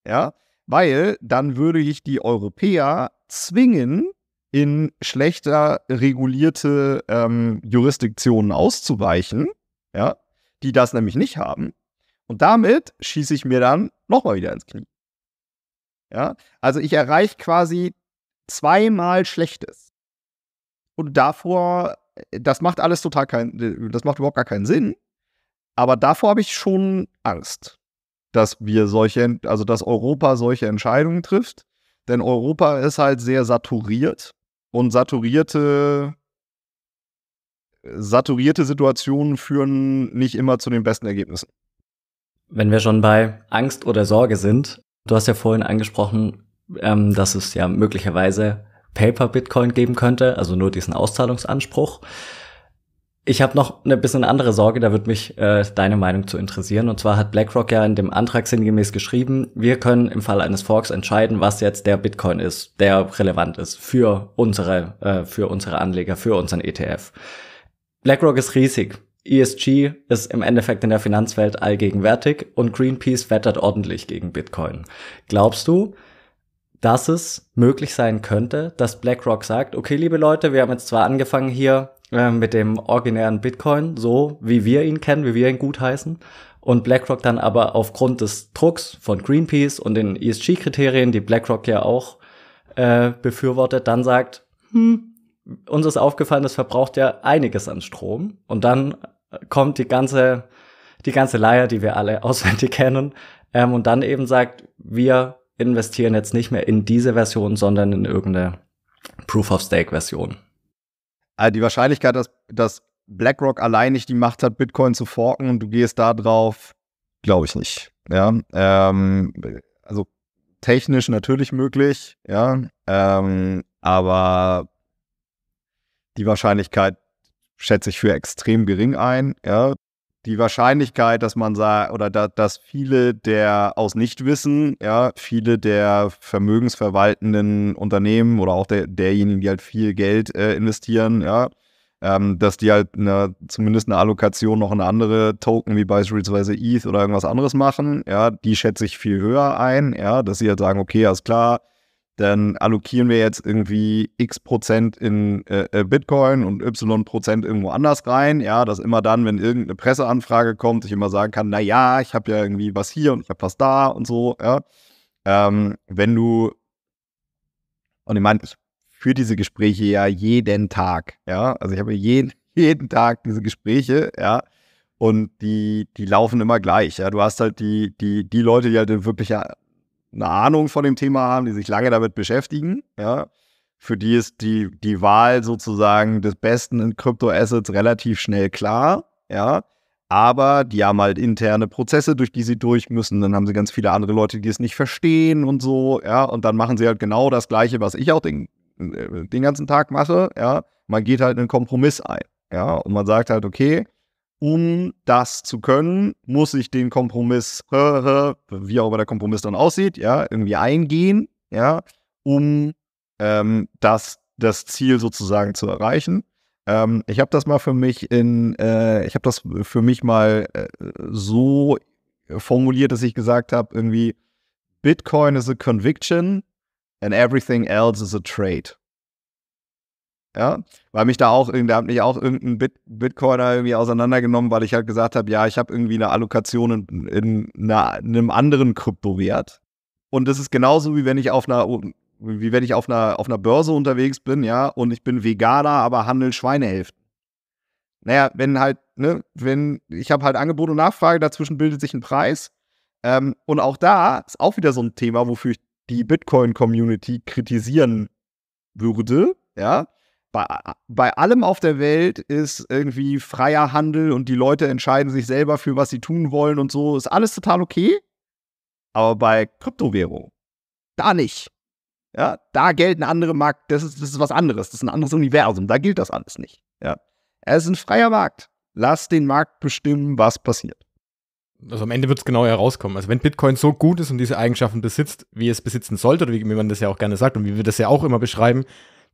Ja, weil dann würde ich die Europäer zwingen, in schlechter regulierte ähm, Jurisdiktionen auszuweichen, ja, die das nämlich nicht haben. Und damit schieße ich mir dann nochmal wieder ins Knie. Ja? Also ich erreiche quasi zweimal Schlechtes. Und davor, äh, das macht alles total keinen, äh, das macht überhaupt gar keinen Sinn. Aber davor habe ich schon Angst, dass wir solche, also dass Europa solche Entscheidungen trifft. Denn Europa ist halt sehr saturiert und saturierte, saturierte Situationen führen nicht immer zu den besten Ergebnissen. Wenn wir schon bei Angst oder Sorge sind, Du hast ja vorhin angesprochen, ähm, dass es ja möglicherweise Paper Bitcoin geben könnte, also nur diesen Auszahlungsanspruch. Ich habe noch eine bisschen andere Sorge, da wird mich äh, deine Meinung zu interessieren. Und zwar hat BlackRock ja in dem Antrag sinngemäß geschrieben, wir können im Fall eines Forks entscheiden, was jetzt der Bitcoin ist, der relevant ist für unsere, äh, für unsere Anleger, für unseren ETF. BlackRock ist riesig. ESG ist im Endeffekt in der Finanzwelt allgegenwärtig und Greenpeace wettert ordentlich gegen Bitcoin. Glaubst du, dass es möglich sein könnte, dass BlackRock sagt, okay, liebe Leute, wir haben jetzt zwar angefangen hier äh, mit dem originären Bitcoin, so wie wir ihn kennen, wie wir ihn gutheißen, und BlackRock dann aber aufgrund des Drucks von Greenpeace und den ESG-Kriterien, die BlackRock ja auch äh, befürwortet, dann sagt, hm, uns ist aufgefallen, das verbraucht ja einiges an Strom. Und dann kommt die ganze, die ganze Leier, die wir alle auswendig kennen, ähm, und dann eben sagt, wir investieren jetzt nicht mehr in diese Version, sondern in irgendeine Proof of Stake Version. Also die Wahrscheinlichkeit, dass, dass BlackRock allein nicht die Macht hat, Bitcoin zu forken und du gehst da drauf, glaube ich nicht. Ja, ähm, also technisch natürlich möglich, ja, ähm, aber die Wahrscheinlichkeit schätze ich für extrem gering ein. Ja. Die Wahrscheinlichkeit, dass man sagt, oder da, dass viele der aus Nichtwissen, ja, viele der vermögensverwaltenden Unternehmen oder auch der, derjenigen, die halt viel Geld äh, investieren, ja, ähm, dass die halt eine, zumindest eine Allokation noch in andere Token wie beispielsweise ETH oder irgendwas anderes machen, ja, die schätze ich viel höher ein, ja, dass sie halt sagen, okay, alles klar, dann allokieren wir jetzt irgendwie x Prozent in äh, äh, Bitcoin und y Prozent irgendwo anders rein. Ja, dass immer dann, wenn irgendeine Presseanfrage kommt, ich immer sagen kann, naja, ich habe ja irgendwie was hier und ich habe was da und so. Ja. Ähm, wenn du, und ich meine, ich führe diese Gespräche ja jeden Tag. Ja, also ich habe jeden, jeden Tag diese Gespräche. Ja, und die, die laufen immer gleich. Ja, du hast halt die, die, die Leute, die halt wirklich eine Ahnung von dem Thema haben, die sich lange damit beschäftigen. Ja. Für die ist die, die Wahl sozusagen des Besten in Kryptoassets relativ schnell klar. Ja. Aber die haben halt interne Prozesse, durch die sie durch müssen. Dann haben sie ganz viele andere Leute, die es nicht verstehen und so. Ja. Und dann machen sie halt genau das Gleiche, was ich auch den, äh, den ganzen Tag mache. Ja. Man geht halt einen Kompromiss ein. Ja. Und man sagt halt, okay, um das zu können, muss ich den Kompromiss, wie auch immer der Kompromiss dann aussieht, ja, irgendwie eingehen, ja, um ähm, das, das Ziel sozusagen zu erreichen. Ähm, ich habe das mal für mich in, äh, ich habe das für mich mal äh, so formuliert, dass ich gesagt habe, irgendwie Bitcoin is a conviction and everything else is a trade ja, weil mich da auch, da hat mich auch irgendein Bit Bitcoiner irgendwie auseinandergenommen, weil ich halt gesagt habe, ja, ich habe irgendwie eine Allokation in, in, einer, in, einem anderen Kryptowert. Und das ist genauso wie wenn ich auf einer, wie wenn ich auf einer, auf einer Börse unterwegs bin, ja, und ich bin Veganer, aber handel Schweinehälften. Naja, wenn halt, ne, wenn, ich habe halt Angebot und Nachfrage, dazwischen bildet sich ein Preis. Ähm, und auch da ist auch wieder so ein Thema, wofür ich die Bitcoin-Community kritisieren würde, ja, bei, bei allem auf der Welt ist irgendwie freier Handel und die Leute entscheiden sich selber für, was sie tun wollen und so, ist alles total okay. Aber bei Kryptowährung, da nicht. Ja, da gelten andere Markt, das ist, das ist was anderes, das ist ein anderes Universum, da gilt das alles nicht. Ja. Es ist ein freier Markt. Lass den Markt bestimmen, was passiert. Also am Ende wird es genau herauskommen. Also wenn Bitcoin so gut ist und diese Eigenschaften besitzt, wie es besitzen sollte, oder wie, wie man das ja auch gerne sagt und wie wir das ja auch immer beschreiben,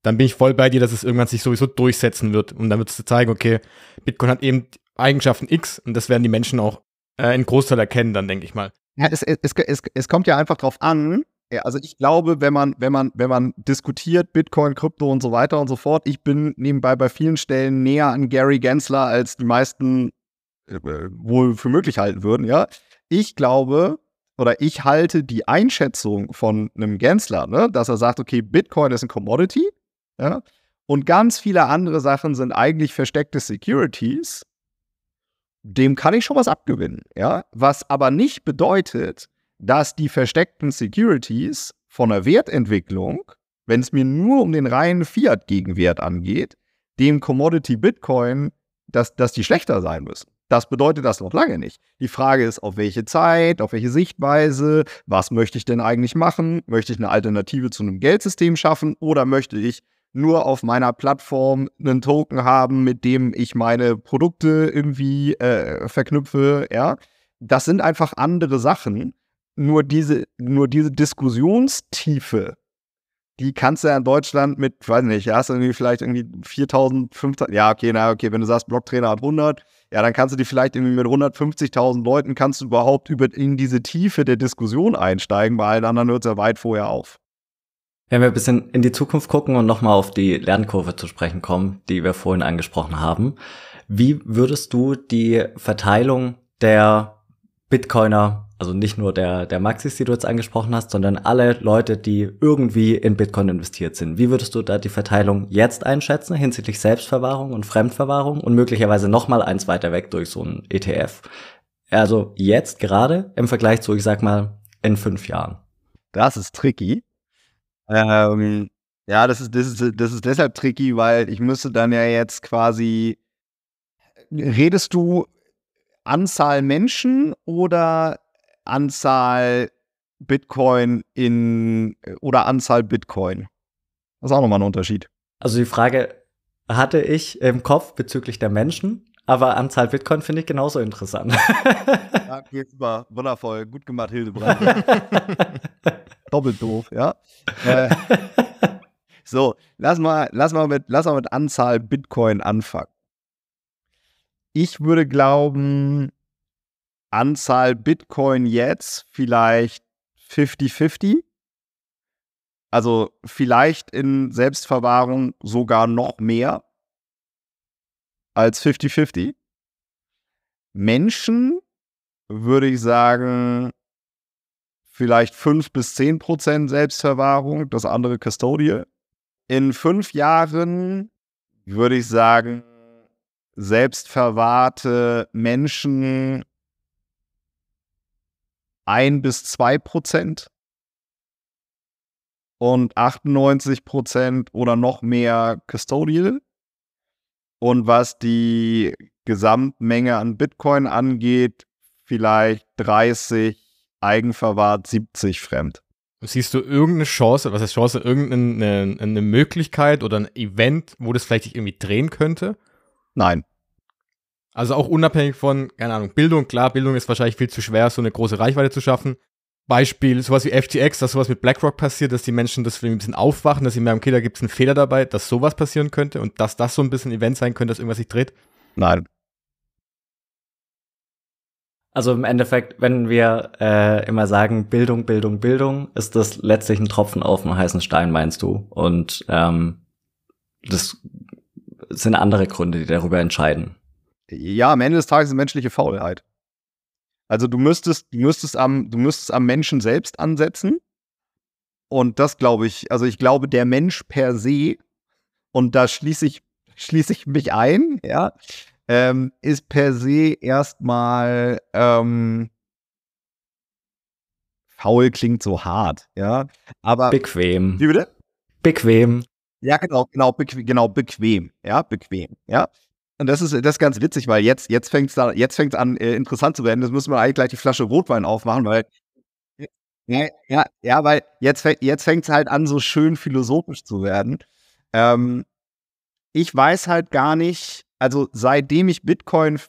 dann bin ich voll bei dir, dass es irgendwann sich sowieso durchsetzen wird. Und dann wird es zeigen, okay, Bitcoin hat eben Eigenschaften X und das werden die Menschen auch äh, einen Großteil erkennen, dann denke ich mal. Ja, es, es, es, es kommt ja einfach drauf an. Ja, also ich glaube, wenn man, wenn man, wenn man diskutiert, Bitcoin, Krypto und so weiter und so fort, ich bin nebenbei bei vielen Stellen näher an Gary Gensler, als die meisten äh, wohl für möglich halten würden, ja. Ich glaube, oder ich halte die Einschätzung von einem Gensler, ne, dass er sagt, okay, Bitcoin ist ein Commodity, ja? Und ganz viele andere Sachen sind eigentlich versteckte Securities. Dem kann ich schon was abgewinnen. Ja? Was aber nicht bedeutet, dass die versteckten Securities von der Wertentwicklung, wenn es mir nur um den reinen Fiat-Gegenwert angeht, dem Commodity Bitcoin, dass, dass die schlechter sein müssen. Das bedeutet das noch lange nicht. Die Frage ist, auf welche Zeit, auf welche Sichtweise, was möchte ich denn eigentlich machen? Möchte ich eine Alternative zu einem Geldsystem schaffen oder möchte ich nur auf meiner Plattform einen Token haben, mit dem ich meine Produkte irgendwie äh, verknüpfe, ja. Das sind einfach andere Sachen. Nur diese, nur diese Diskussionstiefe, die kannst du ja in Deutschland mit, weiß nicht, hast du irgendwie vielleicht irgendwie 4000, 5000, ja, okay, na, okay, wenn du sagst, Blocktrainer hat 100, ja, dann kannst du die vielleicht irgendwie mit 150.000 Leuten, kannst du überhaupt über, in diese Tiefe der Diskussion einsteigen, weil allen anderen hört es ja weit vorher auf. Wenn wir ein bisschen in die Zukunft gucken und nochmal auf die Lernkurve zu sprechen kommen, die wir vorhin angesprochen haben, wie würdest du die Verteilung der Bitcoiner, also nicht nur der, der Maxis, die du jetzt angesprochen hast, sondern alle Leute, die irgendwie in Bitcoin investiert sind, wie würdest du da die Verteilung jetzt einschätzen hinsichtlich Selbstverwahrung und Fremdverwahrung und möglicherweise nochmal eins weiter weg durch so ein ETF? Also jetzt gerade im Vergleich zu, ich sag mal, in fünf Jahren. Das ist tricky. Ähm, ja, das ist, das, ist, das ist deshalb tricky, weil ich müsste dann ja jetzt quasi. Redest du Anzahl Menschen oder Anzahl Bitcoin in oder Anzahl Bitcoin? Das ist auch nochmal ein Unterschied. Also die Frage hatte ich im Kopf bezüglich der Menschen. Aber Anzahl Bitcoin finde ich genauso interessant. ja, okay, super. Wundervoll. Gut gemacht, Hildebrand. Doppelt doof, ja. Äh, so, lass mal, lass, mal mit, lass mal mit Anzahl Bitcoin anfangen. Ich würde glauben, Anzahl Bitcoin jetzt vielleicht 50-50. Also vielleicht in Selbstverwahrung sogar noch mehr, als 50-50. Menschen würde ich sagen, vielleicht 5 bis 10 Prozent Selbstverwahrung, das andere Custodial. In fünf Jahren würde ich sagen, selbstverwahrte Menschen 1 bis 2 Prozent und 98 Prozent oder noch mehr Custodial. Und was die Gesamtmenge an Bitcoin angeht, vielleicht 30 eigenverwahrt, 70 fremd. Siehst du irgendeine Chance, was heißt Chance, irgendeine ne, eine Möglichkeit oder ein Event, wo das vielleicht sich irgendwie drehen könnte? Nein. Also auch unabhängig von, keine Ahnung, Bildung, klar, Bildung ist wahrscheinlich viel zu schwer, so eine große Reichweite zu schaffen, Beispiel, sowas wie FTX, dass sowas mit BlackRock passiert, dass die Menschen das ein bisschen aufwachen, dass sie merken, okay, da gibt es einen Fehler dabei, dass sowas passieren könnte und dass das so ein bisschen ein Event sein könnte, dass irgendwas sich dreht? Nein. Also im Endeffekt, wenn wir äh, immer sagen, Bildung, Bildung, Bildung, ist das letztlich ein Tropfen auf dem heißen Stein, meinst du? Und ähm, das sind andere Gründe, die darüber entscheiden. Ja, am Ende des Tages ist menschliche Faulheit. Also du müsstest, du müsstest am, du müsstest am Menschen selbst ansetzen. Und das glaube ich, also ich glaube, der Mensch per se, und da schließe ich, schließe ich mich ein, ja, ähm, ist per se erstmal ähm, faul klingt so hart, ja. Aber bequem. Wie bitte? Bequem. Ja, genau, genau, bequem, genau, bequem, ja, bequem, ja. Und das ist, das ist ganz witzig, weil jetzt, jetzt fängt es jetzt fängt's an, äh, interessant zu werden. Das müssen wir eigentlich gleich die Flasche Rotwein aufmachen, weil. Ja, ja, ja weil jetzt, jetzt fängt es halt an, so schön philosophisch zu werden. Ähm, ich weiß halt gar nicht, also seitdem ich Bitcoin,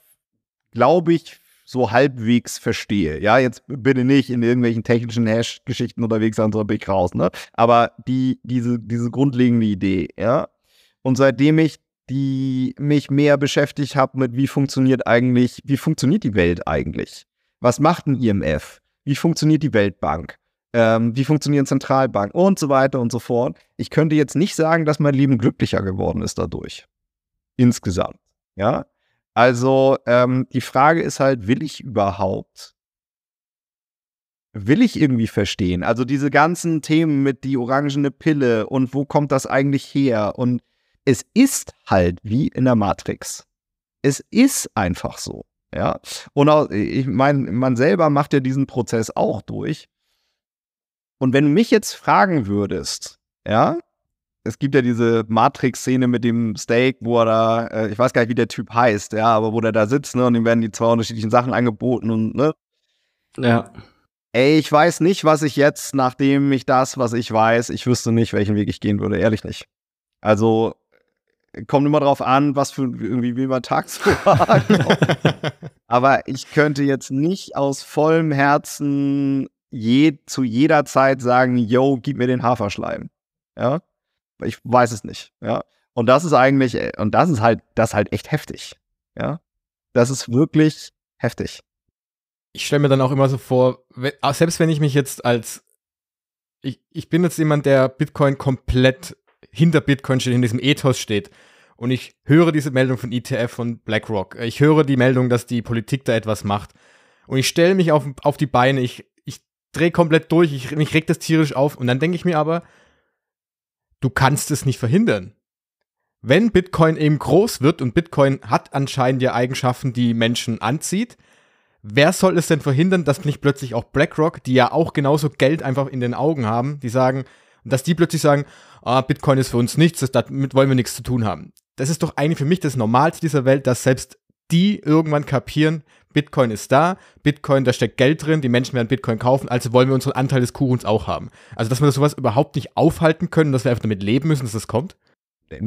glaube ich, so halbwegs verstehe. Ja, jetzt bin ich nicht in irgendwelchen technischen Hash-Geschichten unterwegs sondern bin ich raus, ne? Aber die, diese, diese grundlegende Idee, ja. Und seitdem ich die mich mehr beschäftigt habe mit, wie funktioniert eigentlich, wie funktioniert die Welt eigentlich? Was macht ein IMF? Wie funktioniert die Weltbank? Ähm, wie funktionieren Zentralbanken und so weiter und so fort. Ich könnte jetzt nicht sagen, dass mein Leben glücklicher geworden ist dadurch. Insgesamt. Ja. Also ähm, die Frage ist halt, will ich überhaupt will ich irgendwie verstehen. Also diese ganzen Themen mit die orangene Pille und wo kommt das eigentlich her und es ist halt wie in der Matrix. Es ist einfach so. Ja. Und auch, ich meine, man selber macht ja diesen Prozess auch durch. Und wenn du mich jetzt fragen würdest, ja, es gibt ja diese Matrix-Szene mit dem Steak, wo er da, äh, ich weiß gar nicht, wie der Typ heißt, ja, aber wo der da sitzt, ne, und ihm werden die zwei unterschiedlichen Sachen angeboten und, ne? Ja. Ey, ich weiß nicht, was ich jetzt, nachdem ich das, was ich weiß, ich wüsste nicht, welchen Weg ich gehen würde, ehrlich nicht. Also, kommt immer drauf an, was für irgendwie wie man Tag so war. Genau. Aber ich könnte jetzt nicht aus vollem Herzen je, zu jeder Zeit sagen, yo, gib mir den Haferschleim. Ja. Ich weiß es nicht. Ja. Und das ist eigentlich, äh, und das ist halt, das ist halt echt heftig. Ja. Das ist wirklich heftig. Ich stelle mir dann auch immer so vor, ah, selbst wenn ich mich jetzt als ich, ich bin jetzt jemand, der Bitcoin komplett hinter Bitcoin steht, in diesem Ethos steht. Und ich höre diese Meldung von ETF von BlackRock. Ich höre die Meldung, dass die Politik da etwas macht. Und ich stelle mich auf, auf die Beine, ich, ich drehe komplett durch, ich, mich regt das tierisch auf. Und dann denke ich mir aber, du kannst es nicht verhindern. Wenn Bitcoin eben groß wird und Bitcoin hat anscheinend ja Eigenschaften, die Menschen anzieht, wer soll es denn verhindern, dass nicht plötzlich auch BlackRock, die ja auch genauso Geld einfach in den Augen haben, die sagen, dass die plötzlich sagen, ah, Bitcoin ist für uns nichts, das, damit wollen wir nichts zu tun haben. Das ist doch eigentlich für mich das Normalste dieser Welt, dass selbst die irgendwann kapieren, Bitcoin ist da, Bitcoin, da steckt Geld drin, die Menschen werden Bitcoin kaufen, also wollen wir unseren Anteil des Kuchens auch haben. Also, dass wir das sowas überhaupt nicht aufhalten können, dass wir einfach damit leben müssen, dass das kommt?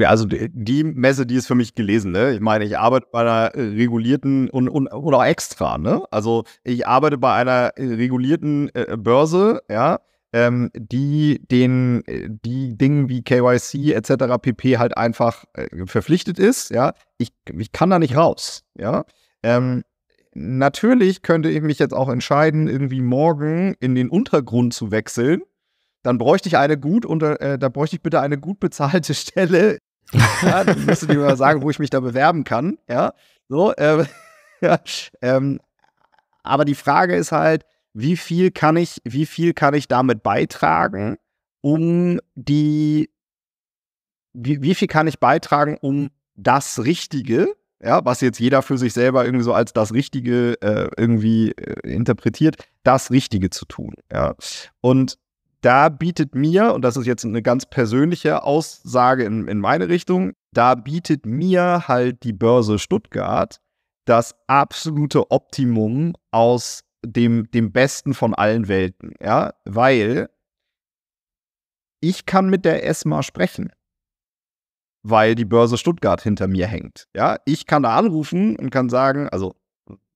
Also die Messe, die ist für mich gelesen. Ne? Ich meine, ich arbeite bei einer äh, regulierten und, und, und auch extra. Ne? Also ich arbeite bei einer äh, regulierten äh, Börse, ja, ähm, die den äh, die Dingen wie KYC etc. pp halt einfach äh, verpflichtet ist. Ja, ich, ich kann da nicht raus. Ja. Ähm, natürlich könnte ich mich jetzt auch entscheiden, irgendwie morgen in den Untergrund zu wechseln. Dann bräuchte ich eine gut unter, äh, da bräuchte ich bitte eine gut bezahlte Stelle. ja, dann müsste die mal sagen, wo ich mich da bewerben kann. Ja, so. Äh, ja, ähm, aber die Frage ist halt, wie viel kann ich, wie viel kann ich damit beitragen, um die, wie, wie viel kann ich beitragen, um das Richtige, ja, was jetzt jeder für sich selber irgendwie so als das Richtige äh, irgendwie äh, interpretiert, das Richtige zu tun. Ja. Und da bietet mir, und das ist jetzt eine ganz persönliche Aussage in, in meine Richtung, da bietet mir halt die Börse Stuttgart das absolute Optimum aus dem, dem Besten von allen Welten, ja, weil ich kann mit der ESMA sprechen, weil die Börse Stuttgart hinter mir hängt, ja. Ich kann da anrufen und kann sagen, also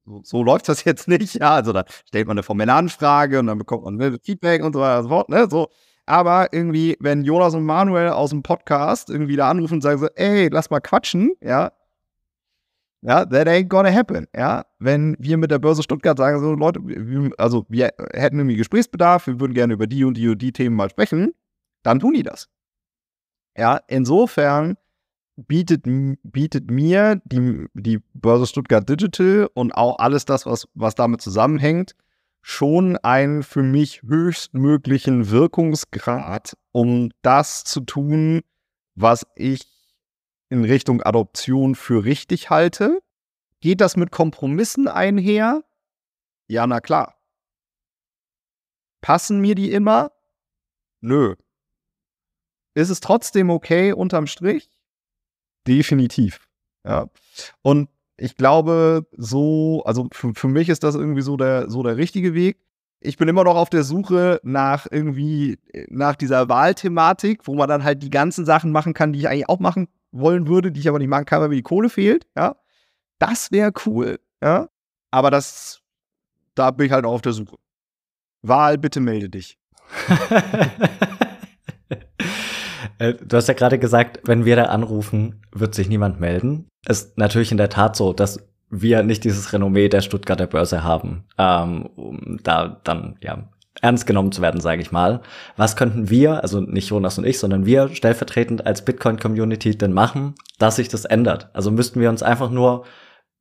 so, so läuft das jetzt nicht, ja, also da stellt man eine formelle Anfrage und dann bekommt man Feedback und so weiter und so fort, ne, so. Aber irgendwie, wenn Jonas und Manuel aus dem Podcast irgendwie da anrufen und sagen so, ey, lass mal quatschen, ja, ja, that ain't gonna happen. Ja, wenn wir mit der Börse Stuttgart sagen, so Leute, also wir hätten irgendwie Gesprächsbedarf, wir würden gerne über die und die und die Themen mal sprechen, dann tun die das. Ja, insofern bietet, bietet mir die, die Börse Stuttgart Digital und auch alles das, was, was damit zusammenhängt, schon einen für mich höchstmöglichen Wirkungsgrad, um das zu tun, was ich in Richtung Adoption für richtig halte. Geht das mit Kompromissen einher? Ja, na klar. Passen mir die immer? Nö. Ist es trotzdem okay unterm Strich? Definitiv. Ja. Und ich glaube, so, also für, für mich ist das irgendwie so der, so der richtige Weg. Ich bin immer noch auf der Suche nach irgendwie, nach dieser Wahlthematik, wo man dann halt die ganzen Sachen machen kann, die ich eigentlich auch machen wollen würde, die ich aber nicht machen kann, weil mir die Kohle fehlt, ja, das wäre cool, ja. Aber das, da bin ich halt auch auf der Suche. Wahl, bitte melde dich. Äh, du hast ja gerade gesagt, wenn wir da anrufen, wird sich niemand melden. Ist natürlich in der Tat so, dass wir nicht dieses Renommee der Stuttgarter Börse haben, ähm, um da dann ja ernst genommen zu werden, sage ich mal. Was könnten wir, also nicht Jonas und ich, sondern wir stellvertretend als Bitcoin-Community denn machen, dass sich das ändert? Also müssten wir uns einfach nur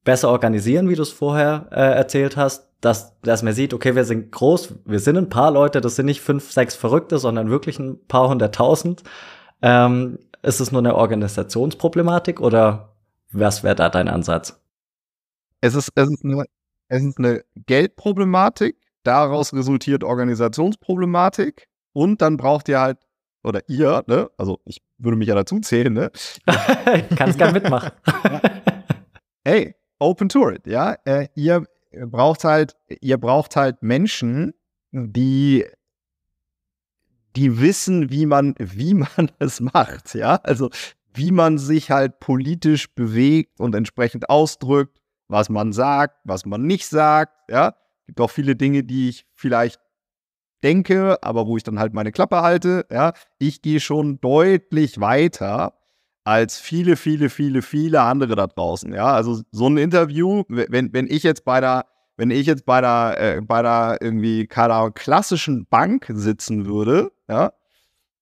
besser organisieren, wie du es vorher äh, erzählt hast, dass, dass man sieht, okay, wir sind groß, wir sind ein paar Leute, das sind nicht fünf, sechs Verrückte, sondern wirklich ein paar hunderttausend. Ähm, ist es nur eine Organisationsproblematik oder was wäre da dein Ansatz? Es ist, es ist, nur, es ist eine Geldproblematik Daraus resultiert Organisationsproblematik und dann braucht ihr halt, oder ihr, ne? also ich würde mich ja dazu zählen, ne? Kannst gern mitmachen. Hey, open to it, ja. Äh, ihr braucht halt, ihr braucht halt Menschen, die die wissen, wie man, wie man es macht, ja. Also wie man sich halt politisch bewegt und entsprechend ausdrückt, was man sagt, was man nicht sagt, ja. Gibt auch viele Dinge, die ich vielleicht denke, aber wo ich dann halt meine Klappe halte. Ja, ich gehe schon deutlich weiter als viele, viele, viele, viele andere da draußen. Ja, also so ein Interview, wenn, wenn ich jetzt bei der, wenn ich jetzt bei der, äh, bei der irgendwie keiner klassischen Bank sitzen würde, ja,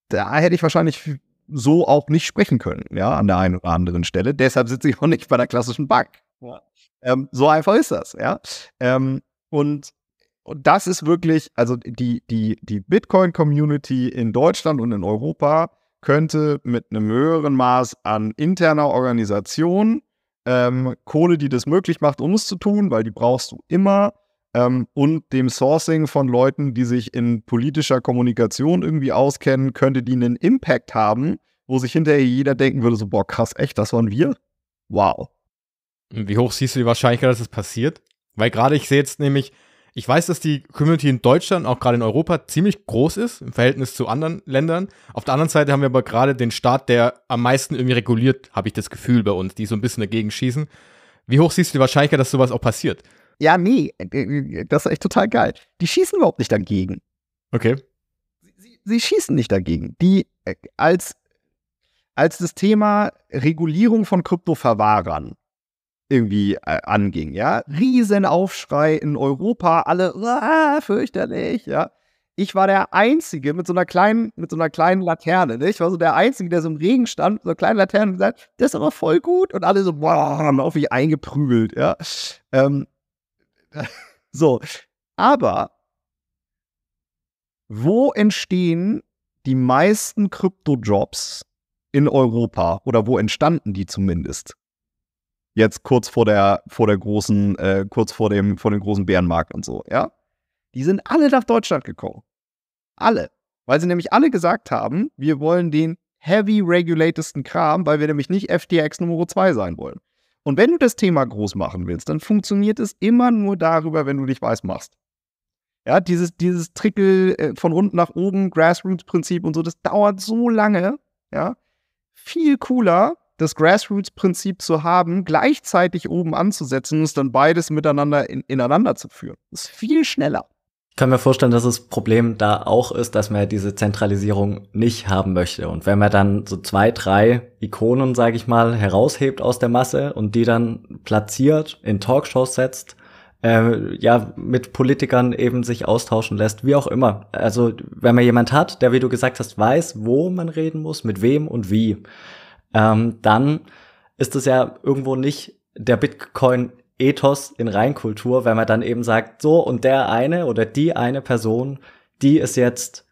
da hätte ich wahrscheinlich so auch nicht sprechen können, ja, an der einen oder anderen Stelle. Deshalb sitze ich auch nicht bei der klassischen Bank. Ja. Ähm, so einfach ist das, ja. Ähm, und, und das ist wirklich, also die, die, die Bitcoin-Community in Deutschland und in Europa könnte mit einem höheren Maß an interner Organisation ähm, Kohle, die das möglich macht, um es zu tun, weil die brauchst du immer, ähm, und dem Sourcing von Leuten, die sich in politischer Kommunikation irgendwie auskennen, könnte die einen Impact haben, wo sich hinterher jeder denken würde, so, boah, krass, echt, das waren wir? Wow. Wie hoch siehst du die Wahrscheinlichkeit, dass es das passiert? Weil gerade ich sehe jetzt nämlich, ich weiß, dass die Community in Deutschland, auch gerade in Europa, ziemlich groß ist im Verhältnis zu anderen Ländern. Auf der anderen Seite haben wir aber gerade den Staat, der am meisten irgendwie reguliert, habe ich das Gefühl bei uns, die so ein bisschen dagegen schießen. Wie hoch siehst du die Wahrscheinlichkeit, dass sowas auch passiert? Ja, nee, das ist echt total geil. Die schießen überhaupt nicht dagegen. Okay. Sie, sie schießen nicht dagegen. Die äh, als, als das Thema Regulierung von Kryptoverwahrern irgendwie äh, anging, ja. Riesenaufschrei in Europa, alle ah, fürchterlich, ja. Ich war der Einzige mit so einer kleinen, mit so einer kleinen Laterne, ne? Ich war so der Einzige, der so im Regen stand, mit so einer kleinen Laterne und gesagt, das ist aber voll gut. Und alle so, boah, haben auf mich eingeprügelt, ja. Ähm, so. Aber wo entstehen die meisten Krypto-Jobs in Europa? Oder wo entstanden die zumindest? Jetzt kurz vor der, vor der großen, äh, kurz vor dem, vor dem großen Bärenmarkt und so, ja. Die sind alle nach Deutschland gekommen. Alle. Weil sie nämlich alle gesagt haben, wir wollen den heavy regulatedsten Kram, weil wir nämlich nicht FTX Nummer 2 sein wollen. Und wenn du das Thema groß machen willst, dann funktioniert es immer nur darüber, wenn du dich weiß machst. Ja, dieses, dieses Trickel äh, von unten nach oben, Grassroots-Prinzip und so, das dauert so lange. Ja, viel cooler, das Grassroots-Prinzip zu haben, gleichzeitig oben anzusetzen und es dann beides miteinander in, ineinander zu führen. Das ist viel schneller. Ich kann mir vorstellen, dass das Problem da auch ist, dass man diese Zentralisierung nicht haben möchte. Und wenn man dann so zwei, drei Ikonen, sage ich mal, heraushebt aus der Masse und die dann platziert, in Talkshows setzt, äh, ja, mit Politikern eben sich austauschen lässt, wie auch immer. Also wenn man jemand hat, der, wie du gesagt hast, weiß, wo man reden muss, mit wem und wie, ähm, dann ist es ja irgendwo nicht der Bitcoin Ethos in Reinkultur, wenn man dann eben sagt, so und der eine oder die eine Person, die ist jetzt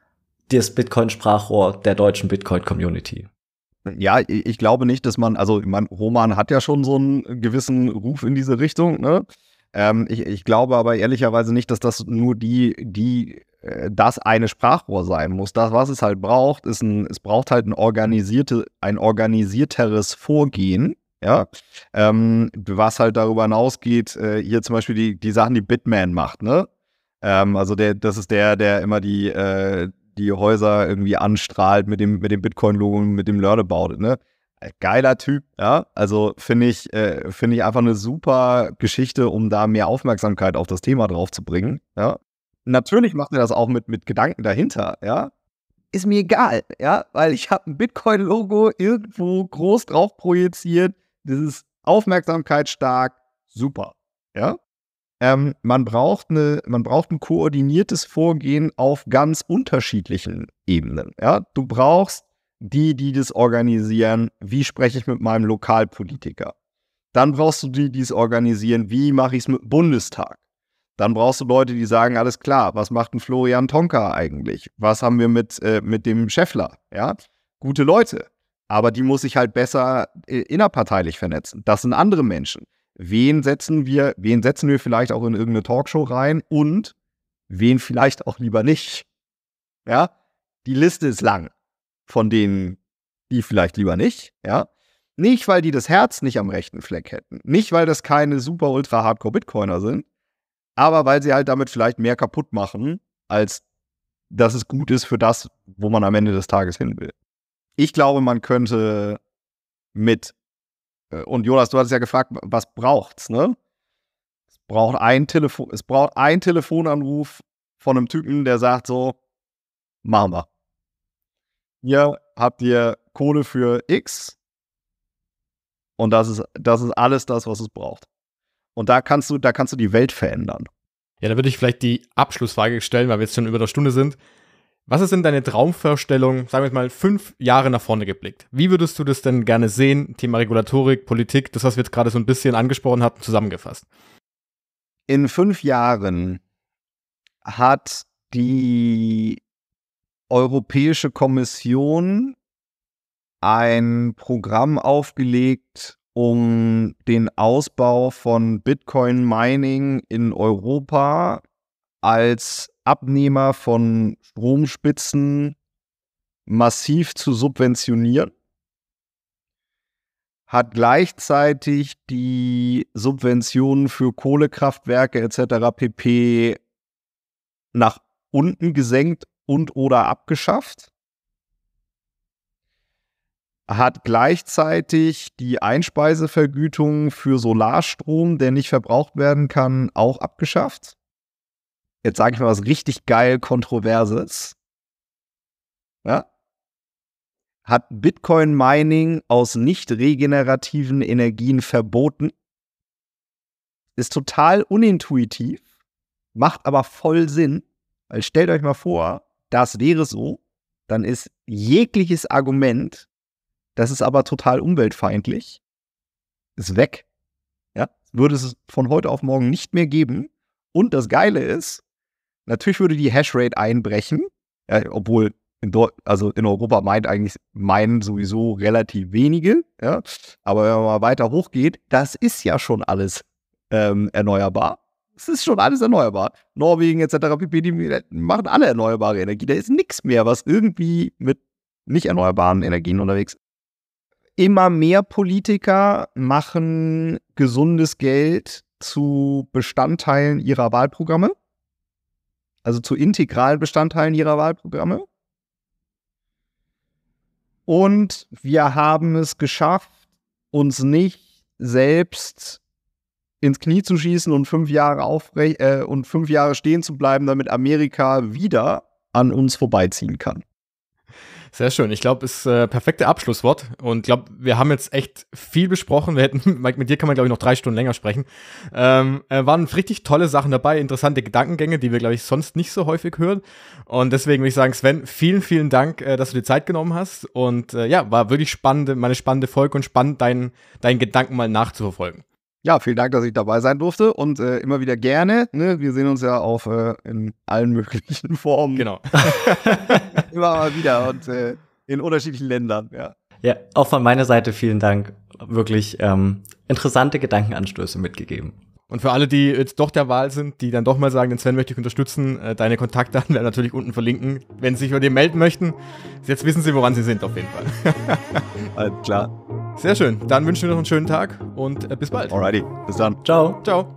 das Bitcoin-Sprachrohr der deutschen Bitcoin-Community. Ja, ich glaube nicht, dass man, also ich meine, Roman hat ja schon so einen gewissen Ruf in diese Richtung, ne? Ähm, ich, ich glaube aber ehrlicherweise nicht, dass das nur die, die äh, das eine Sprachrohr sein muss. Das, was es halt braucht, ist ein, es braucht halt ein, organisierte, ein organisierteres Vorgehen, ja, ähm, was halt darüber hinausgeht, äh, hier zum Beispiel die, die Sachen, die Bitman macht, ne? Ähm, also der, das ist der, der immer die, äh, die Häuser irgendwie anstrahlt mit dem, mit dem Bitcoin-Logo und mit dem Learn about ne? Äh, geiler Typ, ja. Also finde ich, äh, finde ich einfach eine super Geschichte, um da mehr Aufmerksamkeit auf das Thema drauf zu bringen, ja. Natürlich macht er das auch mit, mit Gedanken dahinter, ja. Ist mir egal, ja, weil ich habe ein Bitcoin-Logo irgendwo groß drauf projiziert. Das ist Aufmerksamkeit stark, super, ja. Ähm, man, braucht eine, man braucht ein koordiniertes Vorgehen auf ganz unterschiedlichen Ebenen. Ja? Du brauchst die, die das organisieren, wie spreche ich mit meinem Lokalpolitiker. Dann brauchst du die, die es organisieren, wie mache ich es mit Bundestag. Dann brauchst du Leute, die sagen, alles klar, was macht ein Florian Tonka eigentlich? Was haben wir mit, äh, mit dem Scheffler? Ja, gute Leute. Aber die muss ich halt besser äh, innerparteilich vernetzen. Das sind andere Menschen. Wen setzen wir, wen setzen wir vielleicht auch in irgendeine Talkshow rein und wen vielleicht auch lieber nicht? Ja, die Liste ist lang von denen, die vielleicht lieber nicht, ja. Nicht, weil die das Herz nicht am rechten Fleck hätten. Nicht, weil das keine super ultra hardcore Bitcoiner sind, aber weil sie halt damit vielleicht mehr kaputt machen, als dass es gut ist für das, wo man am Ende des Tages hin will. Ich glaube, man könnte mit, äh, und Jonas, du hattest ja gefragt, was braucht's, ne? Es braucht ein Telefon, es braucht ein Telefonanruf von einem Typen, der sagt so, machen wir. Hier habt ihr Kohle für X und das ist, das ist alles das, was es braucht. Und da kannst du, da kannst du die Welt verändern. Ja, da würde ich vielleicht die Abschlussfrage stellen, weil wir jetzt schon über der Stunde sind. Was ist denn deine Traumvorstellung, sagen wir mal, fünf Jahre nach vorne geblickt? Wie würdest du das denn gerne sehen? Thema Regulatorik, Politik, das, was wir jetzt gerade so ein bisschen angesprochen hatten, zusammengefasst. In fünf Jahren hat die Europäische Kommission ein Programm aufgelegt, um den Ausbau von Bitcoin Mining in Europa als Abnehmer von Stromspitzen massiv zu subventionieren, hat gleichzeitig die Subventionen für Kohlekraftwerke etc. pp nach unten gesenkt und oder abgeschafft hat gleichzeitig die Einspeisevergütung für Solarstrom, der nicht verbraucht werden kann, auch abgeschafft. Jetzt sage ich mal was richtig geil Kontroverses. Ja? Hat Bitcoin Mining aus nicht regenerativen Energien verboten. Ist total unintuitiv, macht aber voll Sinn. Weil stellt euch mal vor, das wäre so, dann ist jegliches Argument das ist aber total umweltfeindlich. Ist weg. Ja, würde es von heute auf morgen nicht mehr geben. Und das Geile ist, natürlich würde die Hashrate einbrechen, ja, obwohl in, also in Europa meint eigentlich meinen sowieso relativ wenige. Ja? Aber wenn man mal weiter hochgeht, das ist ja schon alles ähm, erneuerbar. Es ist schon alles erneuerbar. Norwegen etc. pp. Die machen alle erneuerbare Energie. Da ist nichts mehr, was irgendwie mit nicht erneuerbaren Energien unterwegs immer mehr Politiker machen gesundes Geld zu Bestandteilen ihrer Wahlprogramme. Also zu integralen Bestandteilen ihrer Wahlprogramme. Und wir haben es geschafft, uns nicht selbst ins Knie zu schießen und fünf Jahre aufrecht äh, und fünf Jahre stehen zu bleiben, damit Amerika wieder an uns vorbeiziehen kann. Sehr schön. Ich glaube, ist äh, perfekte Abschlusswort. Und ich glaube, wir haben jetzt echt viel besprochen. Wir hätten, Mike, mit dir kann man, glaube ich, noch drei Stunden länger sprechen. Ähm, äh, waren richtig tolle Sachen dabei, interessante Gedankengänge, die wir, glaube ich, sonst nicht so häufig hören. Und deswegen würde ich sagen, Sven, vielen, vielen Dank, äh, dass du dir Zeit genommen hast. Und äh, ja, war wirklich spannend, meine spannende Folge und spannend, deinen, deinen Gedanken mal nachzuverfolgen. Ja, vielen Dank, dass ich dabei sein durfte und äh, immer wieder gerne. Ne? Wir sehen uns ja auch äh, in allen möglichen Formen. Genau. immer mal wieder und äh, in unterschiedlichen Ländern, ja. Ja, auch von meiner Seite vielen Dank. Wirklich ähm, interessante Gedankenanstöße mitgegeben. Und für alle, die jetzt doch der Wahl sind, die dann doch mal sagen, den Sven möchte ich unterstützen, äh, deine Kontaktdaten werden natürlich unten verlinken, wenn sie sich bei dir melden möchten. Jetzt wissen sie, woran sie sind, auf jeden Fall. Alles klar. Sehr schön. Dann wünschen wir noch einen schönen Tag und äh, bis bald. Alrighty. Bis dann. Ciao. Ciao.